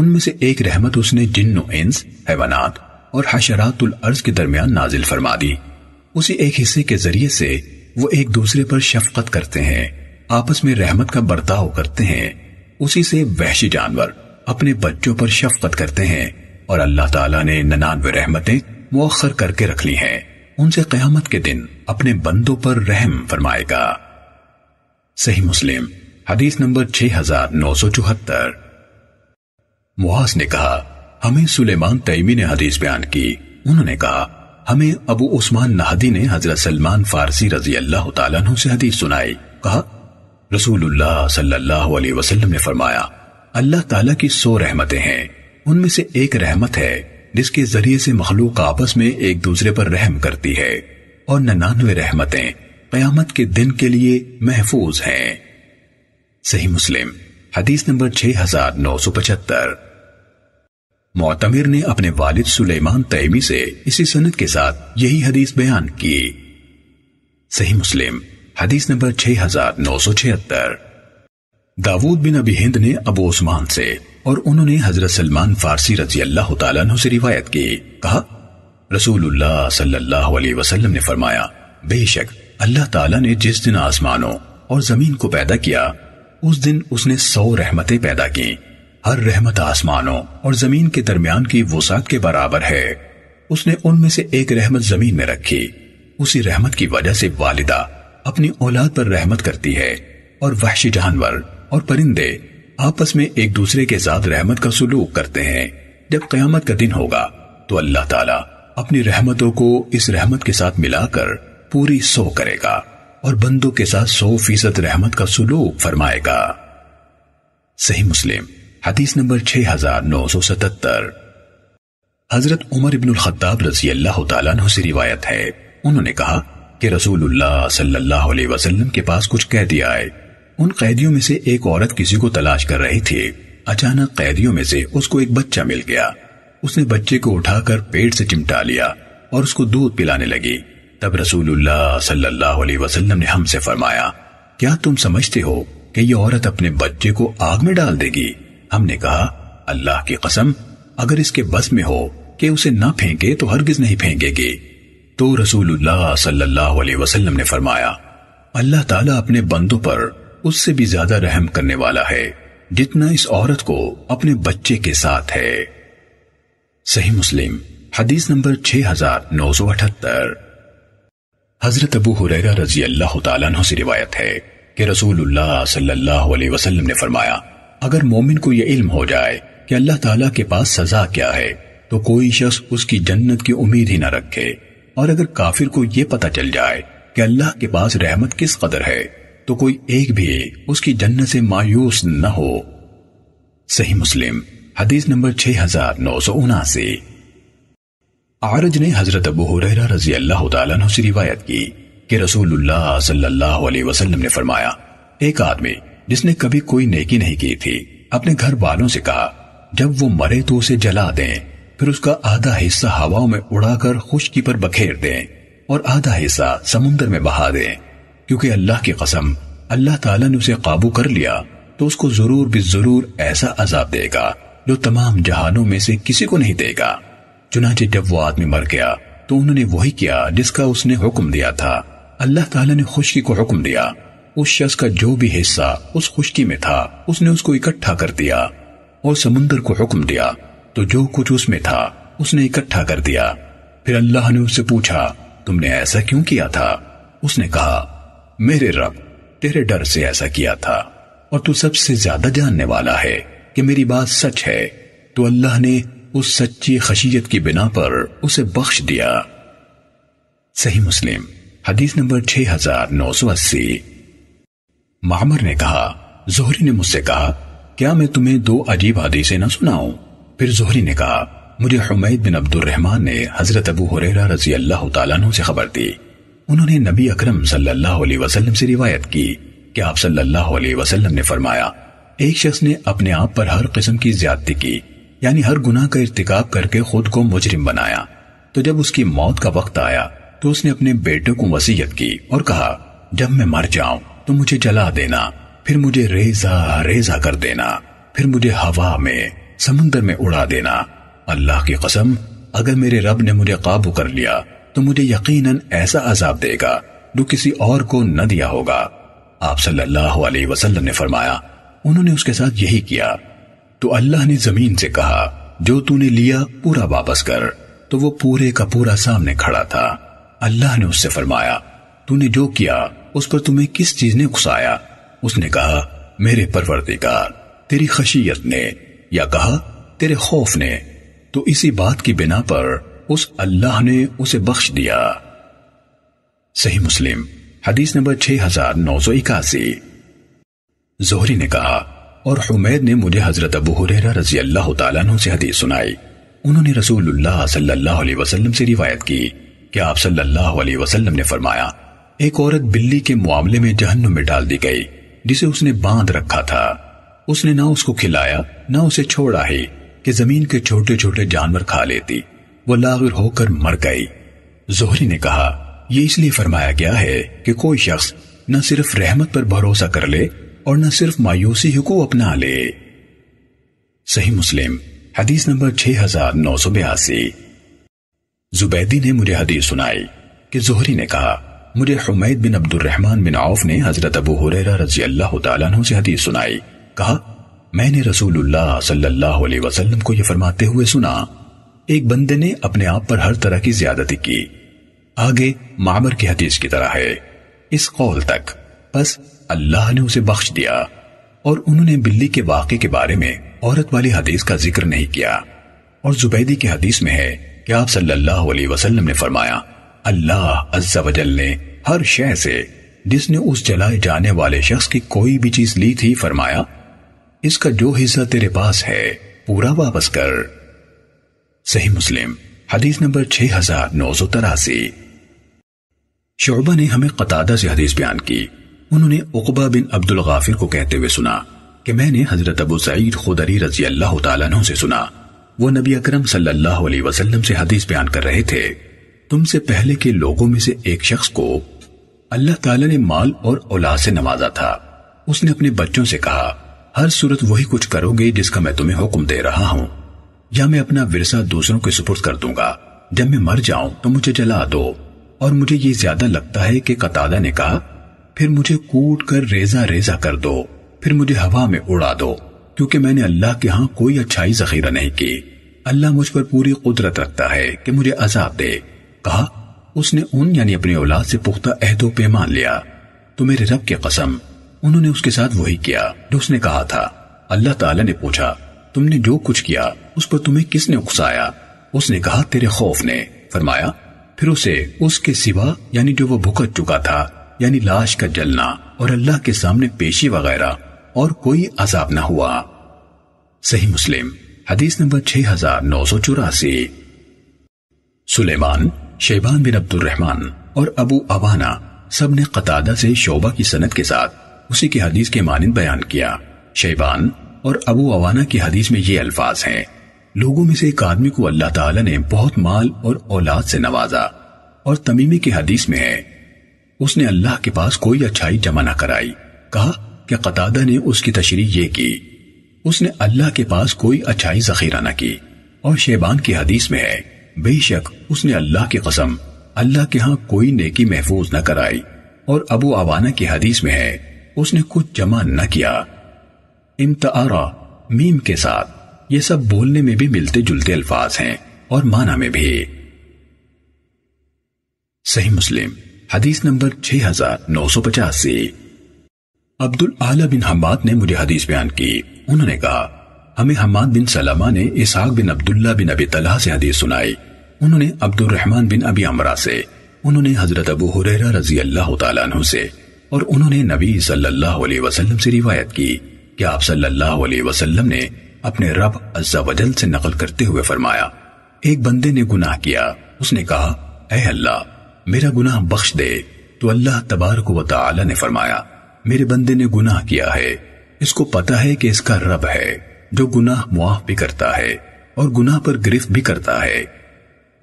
उनमें से एक रहमत उसने जिन्नो इंस हैवानात और हशरातुल अर्ज के दरमियान नाजिल फरमा दी उसी एक हिस्से के जरिए से वो एक दूसरे पर शफकत करते हैं आपस में रहमत का बर्ताव करते हैं उसी से वहशी जानवर अपने बच्चों पर शफकत करते हैं और अल्लाह ताला ने ननानवे रहमतें मौखर करके रख ली हैं उनसे कयामत के दिन अपने बंदों पर रहम फरमाएगा सही मुस्लिम हदीस नंबर छह हजार नौ सौ चौहत्तर मुआज ने कहा हमें सुलेमान तैमी ने हदीस बयान की उन्होंने कहा हमें अबू उस्मान नहदी ने हजरत सलमान फारसी रजी अल्लाह तु से हदीस सुनाई कहा रसूलुल्लाह सल्लल्लाहु अलैहि वसल्लम ने फरमाया अल्लाह ताला की सो रहमतें हैं उनमें से एक रहमत है जिसके जरिए से मखलूक आपस में एक दूसरे पर रहम करती है और ननानवे रहमतें कयामत के दिन के लिए महफूज हैं सही मुस्लिम हदीस नंबर छह हजार नौ सौ पचहत्तर मोतमिर ने अपने वालिद सुलेमान तैमी से इसी सनत के साथ यही हदीस बयान की सही मुस्लिम हदीस नंबर छह हजार नौ सौ छिहत्तर दाऊद बिन अबी हिंद ने अबू उस्मान से और उन्होंने हजरत सलमान फारसी रजी अल्लाह तु से रिवायत की कहा रसूलुल्लाह सल्लल्लाहु अलैहि वसल्लम ने फरमाया बेशक अल्लाह ताला ने जिस दिन आसमानों और जमीन को पैदा किया उस दिन उसने सौ रहमतें पैदा की हर रहमत आसमानों और जमीन के दरमियान की वसात के बराबर है उसने उनमें से एक रहमत जमीन में रखी उसी रहमत की वजह से वालिदा अपनी औलाद पर रहमत करती है और वहशी जानवर और परिंदे आपस में एक दूसरे के साथ रहमत का सुलूक करते हैं जब कयामत का दिन होगा तो अल्लाह ताला अपनी रहमतों को इस रहमत के साथ मिलाकर पूरी सौ करेगा और बंदों के साथ सौ फीसद रहमत का सुलूक फरमाएगा सही मुस्लिम हदीस नंबर 6977 हजरत उमर इब्न खत्ताब रजी अल्लाह तु से रिवायत है उन्होंने कहा कि रसूलुल्लाह सल्लल्लाहु अलैहि वसल्लम के पास कुछ कह दिया है उन कैदियों में से एक औरत किसी को तलाश कर रही थी अचानक कैदियों में से उसको एक बच्चा मिल गया उसने बच्चे को उठाकर पेट से चिमटा लिया और उसको दूध पिलाने लगी तब रसूलुल्लाह सल्लल्लाहु अलैहि वसल्लम ने हमसे फरमाया क्या तुम समझते हो कि यह औरत अपने बच्चे को आग में डाल देगी हमने कहा अल्लाह की कसम अगर इसके बस में हो कि उसे ना फेंके तो हरगिज नहीं फेंकेगी तो रसूलुल्लाह सल्लल्लाहु अलैहि वसल्लम ने फरमाया अल्लाह ताला अपने बंदों पर उससे भी ज्यादा रहम करने वाला है जितना इस औरत को अपने बच्चे के साथ है सही मुस्लिम हदीस नंबर 6978 हजरत अबू हुरैरा रजी अल्लाह तु से रिवायत है कि रसूलुल्लाह सल्लल्लाहु अलैहि वसल्लम ने फरमाया अगर मोमिन को यह इल्म हो जाए कि अल्लाह ताला के पास सजा क्या है तो कोई शख्स उसकी जन्नत की उम्मीद ही ना रखे और अगर काफिर को यह पता चल जाए कि अल्लाह के पास रहमत किस कदर है तो कोई एक भी उसकी जन्नत से मायूस न हो सही मुस्लिम हदीस नंबर छह हजार नौ सौ उनासी आरज ने हजरत अबू हुरैरा रजी अल्लाह तु से रिवायत की कि रसूलुल्लाह सल्लल्लाहु अलैहि वसल्लम ने फरमाया एक आदमी जिसने कभी कोई नेकी नहीं की थी अपने घर वालों से कहा जब वो मरे तो उसे जला दें फिर उसका आधा हिस्सा हवाओं में उड़ाकर खुशकी पर बखेर दें और आधा हिस्सा समुन्द्र में बहा दें क्योंकि अल्लाह की कसम अल्लाह ताला ने उसे काबू कर लिया तो उसको जरूर भी जरूर ऐसा अजाब देगा जो तमाम जहानों में से किसी को नहीं देगा चुनाचे जब वो आदमी मर गया तो उन्होंने वही किया जिसका उसने हुक्म दिया था अल्लाह ताला ने खुशकी को हुक्म दिया उस शख्स का जो भी हिस्सा उस खुशकी में था उसने उसको इकट्ठा कर दिया और समुन्दर को हुक्म दिया तो जो कुछ उसमें था उसने इकट्ठा कर दिया फिर अल्लाह ने उससे पूछा तुमने ऐसा क्यों किया था उसने कहा मेरे रब तेरे डर से ऐसा किया था और तू सबसे ज्यादा जानने वाला है कि मेरी बात सच है तो अल्लाह ने उस सच्ची खशियत की बिना पर उसे बख्श दिया सही मुस्लिम हदीस नंबर 6980 मामर ने कहा जोहरी ने मुझसे कहा क्या मैं तुम्हें दो अजीब हदीसें ना सुनाऊं फिर जोहरी ने कहा मुझे हुमैद बिन अब्दुल रहमान ने हजरत अबू हुरैरा रजी अल्लाह तला से खबर दी उन्होंने नबी अकरम सल्लल्लाहु अलैहि वसल्लम से रिवायत की कि आप सल्लल्लाहु अलैहि वसल्लम ने फरमाया एक शख्स ने अपने आप पर हर किस्म की ज्यादती की यानी हर गुनाह का इरतिकाब करके खुद को मुजरिम बनाया तो जब उसकी मौत का वक्त आया तो उसने अपने बेटे को वसीयत की और कहा जब मैं मर जाऊं तो मुझे जला देना फिर मुझे रेजा रेजा कर देना फिर मुझे हवा में समुंदर में उड़ा देना अल्लाह की कसम अगर मेरे रब ने मुझे काबू कर लिया तो मुझे यकीनन ऐसा अजाब देगा जो किसी और को न दिया होगा आप सल्लल्लाहु अलैहि वसल्लम ने फरमाया उन्होंने उसके साथ यही किया तो अल्लाह ने जमीन से कहा जो तूने लिया पूरा वापस कर तो वो पूरे का पूरा सामने खड़ा था अल्लाह ने उससे फरमाया तूने जो किया उस पर तुम्हें किस चीज ने उकसाया उसने कहा मेरे परवरदिगार तेरी खशियत ने या कहा तेरे खौफ ने तो इसी बात की बिना पर उस अल्लाह ने उसे बख्श दिया सही मुस्लिम हदीस नंबर छह हजार नौ सौ इक्यासी जोहरी ने कहा और हुमैद ने मुझे हजरत अबू हुरैरा रजी अल्लाह तु से हदीस सुनाई उन्होंने रसूलुल्लाह सल्लल्लाहु अलैहि वसल्लम से रिवायत की कि आप सल्लल्लाहु अलैहि वसल्लम ने फरमाया एक औरत बिल्ली के मामले में जहन्नुम में डाल दी गई जिसे उसने बांध रखा था उसने ना उसको खिलाया ना उसे छोड़ा ही कि जमीन के छोटे छोटे जानवर खा लेती वो लागिर होकर मर गई जोहरी ने कहा यह इसलिए फरमाया गया है कि कोई शख्स न सिर्फ रहमत पर भरोसा कर ले और न सिर्फ मायूसी को अपना ले सही मुस्लिम हदीस नंबर छह हजार नौ सौ बयासी जुबैदी ने मुझे हदीस सुनाई कि जोहरी ने कहा मुझे हुमैद बिन अब्दुलरहमान बिन औफ ने हजरत अबू हुरैरा रजी अल्लाह तु से हदीस सुनाई कहा मैंने रसूलुल्लाह सल्लल्लाहु अलैहि वसल्लम को यह फरमाते हुए सुना एक बंदे ने अपने आप पर हर तरह की ज्यादती की आगे मामर की हदीस की तरह है इस कौल तक बस अल्लाह ने उसे बख्श दिया और उन्होंने बिल्ली के वाक़े के बारे में औरत वाली हदीस का जिक्र नहीं किया और जुबैदी की हदीस में है कि आप सल्लल्लाहु अलैहि वसल्लम ने फरमाया अल्लाह अज्जा वजल ने हर शय से जिसने उस जलाए जाने वाले शख्स की कोई भी चीज ली थी फरमाया इसका जो हिस्सा तेरे पास है पूरा वापस कर सही मुस्लिम हदीस नंबर छह हजार नौ सौ तिरासी शोबा ने हमें कतादा से हदीस बयान की उन्होंने उकबा बिन अब्दुल गाफिर को कहते हुए सुना कि मैंने हजरत अबू सईद खुदरी रजी अल्लाह तु से सुना वो नबी अकरम सल्लल्लाहु अलैहि वसल्लम से हदीस बयान कर रहे थे तुमसे पहले के लोगों में से एक शख्स को अल्लाह ताला ने माल और औलाद से नवाजा था उसने अपने बच्चों से कहा हर सूरत वही कुछ करोगे जिसका मैं तुम्हें हुक्म दे रहा हूं या मैं अपना विरसा दूसरों के सुपुर्द कर दूंगा जब मैं मर जाऊं तो मुझे जला दो और मुझे ये ज्यादा लगता है कि कतादा ने कहा फिर मुझे कूट कर रेजा रेजा कर दो फिर मुझे हवा में उड़ा दो क्योंकि मैंने अल्लाह के यहाँ कोई अच्छाई जखीरा नहीं की अल्लाह मुझ पर पूरी कुदरत रखता है कि मुझे अजाब दे कहा उसने उन यानी अपनी औलाद से पुख्ता अहदो पैमान लिया तो मेरे रब की कसम उन्होंने उसके साथ वही किया जो उसने कहा था अल्लाह ताला ने पूछा तुमने जो कुछ किया उस पर तुम्हें किसने उकसाया उसने कहा तेरे खौफ ने फरमाया फिर उसे उसके सिवा यानी जो वो भुगत चुका था यानी लाश का जलना और अल्लाह के सामने पेशी वगैरह और कोई अजाब ना हुआ सही मुस्लिम हदीस नंबर छह हजार नौ सौ चौरासी सुलेमान शेबान बिन अब्दुल रहमान और अबू अबाना सब ने कतादा से शोबा की सनत के साथ उसी की हदीस के मानिंद बयान किया शेबान और अबू अवाना की हदीस में ये अल्फाज हैं लोगों में से एक आदमी को अल्लाह ताला ने बहुत माल और औलाद से नवाजा और तमीमी की हदीस में है उसने अल्लाह के पास कोई अच्छाई जमा न कराई कहा कि कतादा ने उसकी तशरी ये की उसने अल्लाह के पास कोई अच्छाई जखीरा न की और शेबान की हदीस में है बेशक उसने अल्लाह की कसम अल्लाह के यहाँ कोई नेकी महफूज न कराई और अबू अवाना की हदीस में है उसने कुछ जमा न किया इमतारा मीम के साथ ये सब बोलने में भी मिलते जुलते अल्फाज हैं और माना में भी सही मुस्लिम हदीस नंबर छह हजार नौ सौ 6985 अब्दुल आला बिन हमाद ने मुझे हदीस बयान की उन्होंने कहा हमें हमाद बिन सलामा ने इसहाक बिन अब्दुल्ला बिन अबी तलहा से हदीस सुनाई उन्होंने अब्दुल रहमान बिन अबी अमरा से उन्होंने हजरत अबू हुरैरा रजी अल्लाह तु से और उन्होंने नबी सल्लल्लाहु अलैहि वसल्लम से रिवायत की कि आप सल्लल्लाहु अलैहि वसल्लम ने अपने रब अज्जावजल से नकल करते हुए फरमाया एक बंदे ने गुनाह किया उसने कहा ए अल्लाह मेरा गुनाह बख्श दे तो अल्लाह तबारक वाली ने फरमाया मेरे बंदे ने गुनाह किया है इसको पता है कि इसका रब है जो गुनाह मुआफ भी करता है और गुनाह पर गिरफ्त भी करता है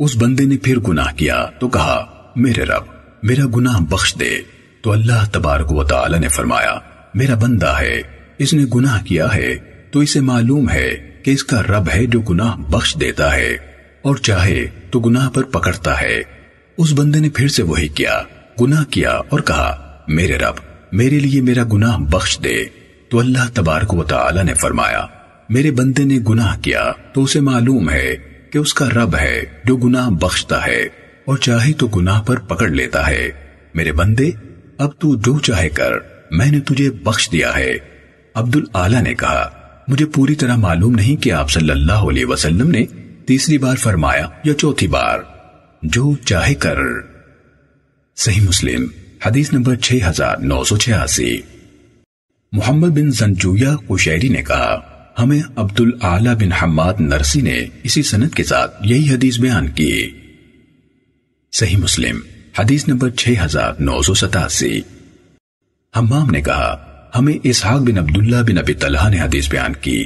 उस बंदे ने फिर गुनाह किया तो कहा मेरे रब मेरा गुनाह बख्श दे तो अल्लाह तबारक वाली ने फरमाया मेरा बंदा है इसने गुनाह किया है तो इसे मालूम है कि इसका रब है जो गुनाह बख्श देता है और चाहे तो गुनाह पर पकड़ता है उस बंदे ने फिर से वही किया गुनाह किया और कहा मेरे रब मेरे लिए मेरा गुनाह बख्श दे तो अल्लाह तबारक वाली ने फरमाया मेरे बंदे ने गुनाह किया तो उसे मालूम है कि उसका रब है जो गुनाह बख्शता है और चाहे तो गुनाह पर पकड़ लेता है मेरे बंदे अब तू जो चाहे कर मैंने तुझे बख्श दिया है अब्दुल आला ने कहा मुझे पूरी तरह मालूम नहीं कि आप सल्लल्लाहु अलैहि वसल्लम ने तीसरी बार फरमाया या चौथी बार जो चाहे कर सही मुस्लिम हदीस नंबर छह हजार नौ सौ छियासी मोहम्मद बिन जंजुया कुशैरी ने कहा हमें अब्दुल आला बिन हम्माद नरसी ने इसी सनद के साथ यही हदीस बयान की सही मुस्लिम हदीस नंबर छह हजार नौ सौ सतासी हम्माम ने कहा हमें इसहाक बिन अब्दुल्ला बिन अबी तलहा ने हदीस बयान की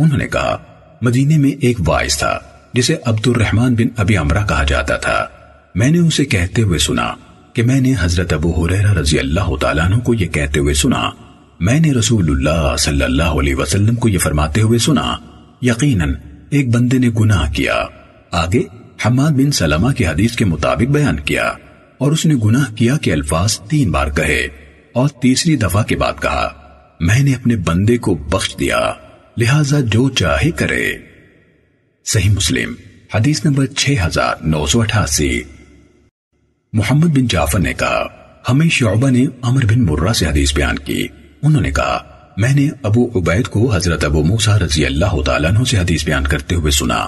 उन्होंने कहा मदीने में एक वाइस था जिसे अब्दुल रहमान बिन अबी अमरा कहा जाता था मैंने उसे कहते हुए सुना कि मैंने हजरत अबू हुरैरा रजी अल्लाह तु को यह कहते हुए सुना मैंने रसूलुल्लाह सल्लल्लाहु अलैहि वसल्लम को यह फरमाते हुए सुना यकीनन एक बंदे ने गुनाह किया आगे हमाद बिन सलामा की हदीस के मुताबिक बयान किया और उसने गुनाह किया के अल्फाज तीन बार कहे और तीसरी दफा के बाद कहा मैंने अपने बंदे को बख्श दिया लिहाजा जो चाहे करे सही मुस्लिम हदीस नंबर छह हजार नौ सौ अठासी मोहम्मद बिन जाफर ने कहा हमें शोबा ने अमर बिन मुर्रा से हदीस बयान की उन्होंने कहा मैंने अबू उबैद को हजरत अबू मूसा रजी अल्लाह तु से हदीस बयान करते हुए सुना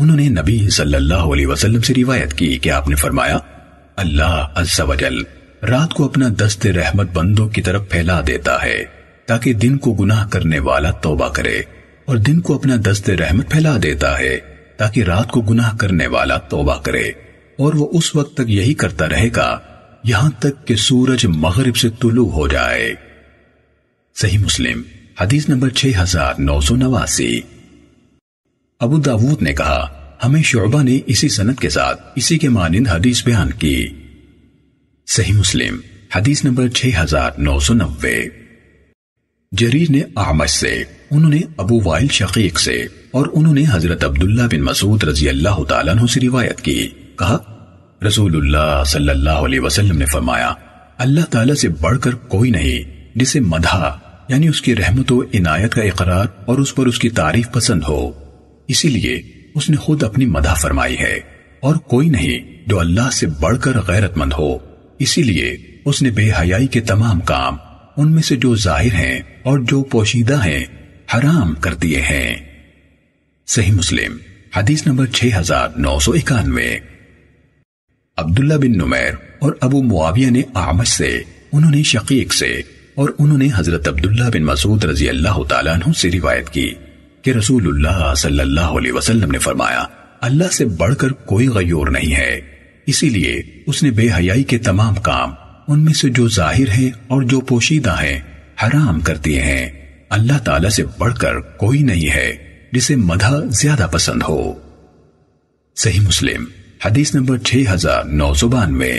उन्होंने नबी सल्लल्लाहु अलैहि वसल्लम से रिवायत की कि आपने फरमाया अल्लाह अज्जा वजल रात को अपना दस्ते रहमत बंदों की तरफ फैला देता है ताकि दिन को गुनाह करने वाला तौबा करे और दिन को अपना दस्ते रहमत फैला देता है ताकि रात को गुनाह करने वाला तौबा करे और वो उस वक्त तक यही करता रहेगा यहां तक कि सूरज मगरिब से तुलु हो जाए सही मुस्लिम हदीस नंबर छह हजार नौ सौ नवासी अबू दाऊद ने कहा हमें शोबा ने इसी सनत के साथ इसी के मानंद हदीस बयान की सही मुस्लिम हदीस नंबर छह हजार नौ सौ नब्बे जरीर ने आमश से उन्होंने अबू वाइल शकीक से और उन्होंने हजरत अब्दुल्ला बिन मसूद रजी अल्लाह तु से रिवायत की कहा रसूलुल्लाह सल्लल्लाहु अलैहि वसल्लम ने फरमाया अल्लाह ताला से बढ़कर कोई नहीं जिसे मधा यानी उसकी रहमत इनायत का इकरार और उस पर उसकी तारीफ पसंद हो इसीलिए उसने खुद अपनी मदा फरमाई है और कोई नहीं जो अल्लाह से बढ़कर गैरतमंद हो इसीलिए उसने बेहयाई के तमाम काम उनमें से जो जाहिर हैं और जो पोशीदा हैं हराम कर दिए हैं सही मुस्लिम हदीस नंबर छह हजार नौ सौ इक्यानवे अब्दुल्ला बिन नुमैर और अबू मुआविया ने आमश से उन्होंने शकीक से और उन्होंने हजरत अब्दुल्ला बिन मसूद रजी अल्लाह तु से रिवायत की कि रसूलुल्लाह सल्लल्लाहु अलैहि वसल्लम ने फरमाया अल्लाह से बढ़कर कोई गयूर नहीं है इसीलिए उसने बेहयाई के तमाम काम उनमें से जो जाहिर हैं और जो पोशीदा हैं हराम कर दिए हैं अल्लाह ताला से बढ़कर कोई नहीं है जिसे मधा ज्यादा पसंद हो सही मुस्लिम हदीस नंबर छह हजार नौ सौ बानवे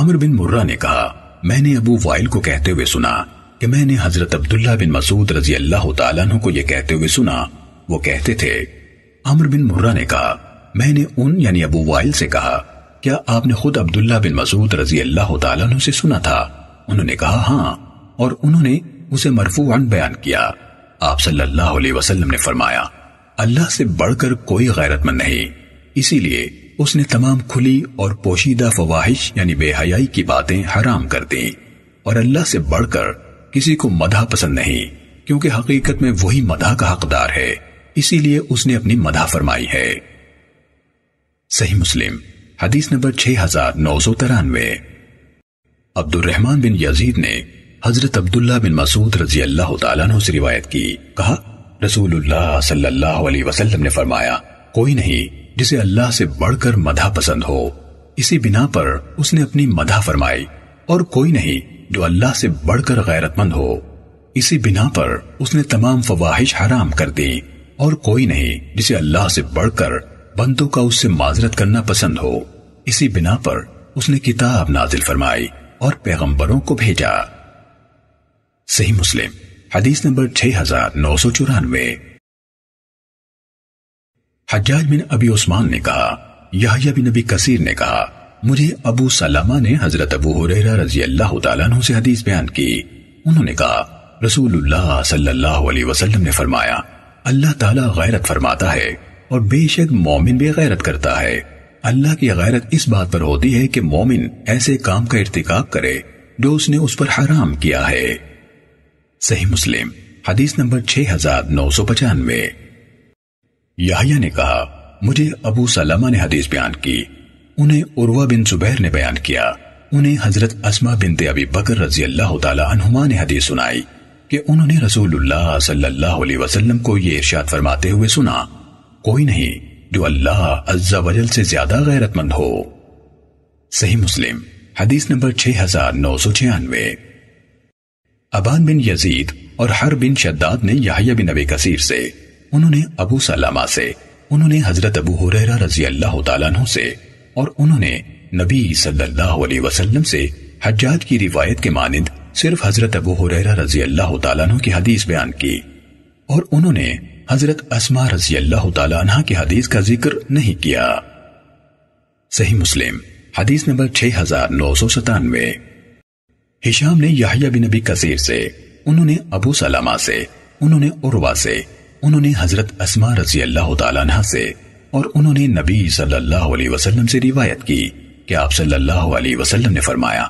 आमिर बिन मुर्रा ने कहा मैंने अबू वाइल को कहते हुए सुना कि मैंने हजरत अब्दुल्ला बिन मसूद रजी अल्लाह को यह कहते हुए सुना वो कहते थे आमिर बिन मुर्रा ने कहा मैंने उन यानी अबू वाइल से कहा क्या आपने खुद अब्दुल्ला बिन मसूद रजी अल्लाह से सुना था उन्होंने कहा हाँ और उन्होंने उसे मरफूअन बयान किया आप सल्लल्लाहु अलैहि वसल्लम ने फरमाया अल्लाह से बढ़कर कोई गैरतमंद नहीं इसीलिए उसने तमाम खुली और पोशीदा फवाहिश यानी बेहयाई की बातें हराम कर दी और अल्लाह से बढ़कर किसी को मदा पसंद नहीं क्योंकि हकीकत में वही मदा का हकदार है इसीलिए उसने अपनी मदा फरमाई है सही मुस्लिम हदीस नंबर छह हजार नौ सौ तिरानवे अब्दुलरहमान बिन यजीद ने हजरत अब्दुल्ला बिन मसूद रजी अल्लाह तु से रिवायत की कहा रसूलुल्लाह सल्लल्लाहु अलैहि वसल्लम ने फरमाया कोई नहीं जिसे अल्लाह से बढ़कर मधा पसंद हो इसी बिना पर उसने अपनी मधा फरमाई और कोई नहीं जो अल्लाह से बढ़कर गैरतमंद हो इसी बिना पर उसने तमाम फवाहिश हराम कर दी और कोई नहीं जिसे अल्लाह से बढ़कर बंदों का उससे माजरत करना पसंद हो इसी बिना पर उसने किताब नाजिल फरमाई और पैगंबरों को भेजा सही मुस्लिम हदीस नंबर छह हजार नौ सौ चौरानवे हजाज बिन अबी उस्मान ने कहा यहया बिन अबी कसीर ने कहा मुझे अबू सलामा ने हजरत अबू हुरैरा रजी अल्लाह तु से हदीस बयान की उन्होंने कहा रसूलुल्लाह सल्लल्लाहु अलैहि वसल्लम ने फरमाया अल्लाह ताला गैरत फरमाता है और बेशक मोमिन भी गैरत करता है अल्लाह की गैरत इस बात पर होती है कि मोमिन ऐसे काम का इरतिकाब करे जो उसने उस पर हराम किया है सही मुस्लिम हदीस नंबर छह हजार नौ सौ पचानवे याहिया ने कहा मुझे अबू सलामा ने हदीस बयान की उन्हें उर्वा बिन जुबैर ने बयान किया उन्हें हजरत असमा बिनते अबी बकर रजी अल्लाह तुमा ने हदीस सुनाई कि उन्होंने रसूलुल्लाह सल्लल्लाहु अलैहि वसल्लम को ये इरशाद फरमाते हुए सुना कोई नहीं जो अल्लाह अज्जा वजल से ज्यादा गैरतमंद हो सही मुस्लिम हदीस नंबर छह हजार नौ सौ छियानवे अबान बिन यजीद और हर बिन शद्दाद ने याहिया बिन अबी कसीर से उन्होंने अबू सलामा से उन्होंने हजरत अबू हुरैरा रजी अल्लाह तआला से और उन्होंने नबी सल्लल्लाहु अलैहि वसल्लम से हज्जाज की रिवायत के मानिंद सिर्फ हजरत अबू हुरैरा रजी अल्लाह तआला की हदीस बयान की और उन्होंने हजरत असमा रजी अल्लाह तला की हदीस का जिक्र नहीं किया सही मुस्लिम हदीस नंबर छह हजार नौ सौ सतानवे हिशाम ने याहिया बिन नबी कसीर से उन्होंने अबू सलामा से उन्होंने उर्वा से उन्होंने हजरत असमा रजी अल्लाह तला से और उन्होंने नबी सल्लल्लाहु अलैहि वसल्लम से रिवायत की कि आप सल्लल्लाहु अलैहि वसल्लम ने फरमाया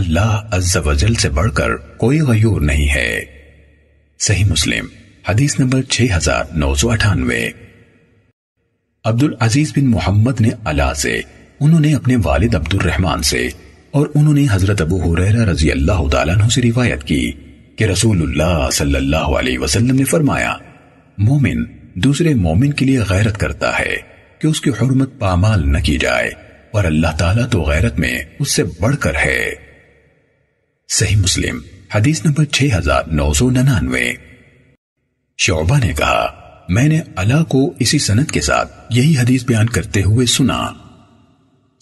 अल्लाह अज्जा वजल से बढ़कर कोई गयूर नहीं है सही मुस्लिम हदीस नंबर छह हजार नौ सौ अठानवे अब्दुल अजीज बिन मोहम्मद ने अला से उन्होंने अपने वालिद अब्दुल रहमान से और उन्होंने हजरत अबू हुरैरा रजी अल्लाह तु से रिवायत की कि रसूलुल्लाह सल्लल्लाहु अलैहि वसल्लम ने फरमाया मोमिन दूसरे मोमिन के लिए गैरत करता है कि उसकी हुरमत पामाल न की जाए और अल्लाह ताला तो गैरत में उससे बढ़कर है सही मुस्लिम हदीस नंबर छह हजार नौ सौ ननानवे शोबा ने कहा मैंने अला को इसी सनत के साथ यही हदीस बयान करते हुए सुना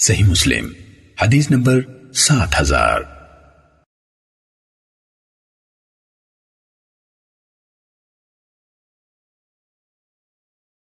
सही मुस्लिम हदीस नंबर सात हजार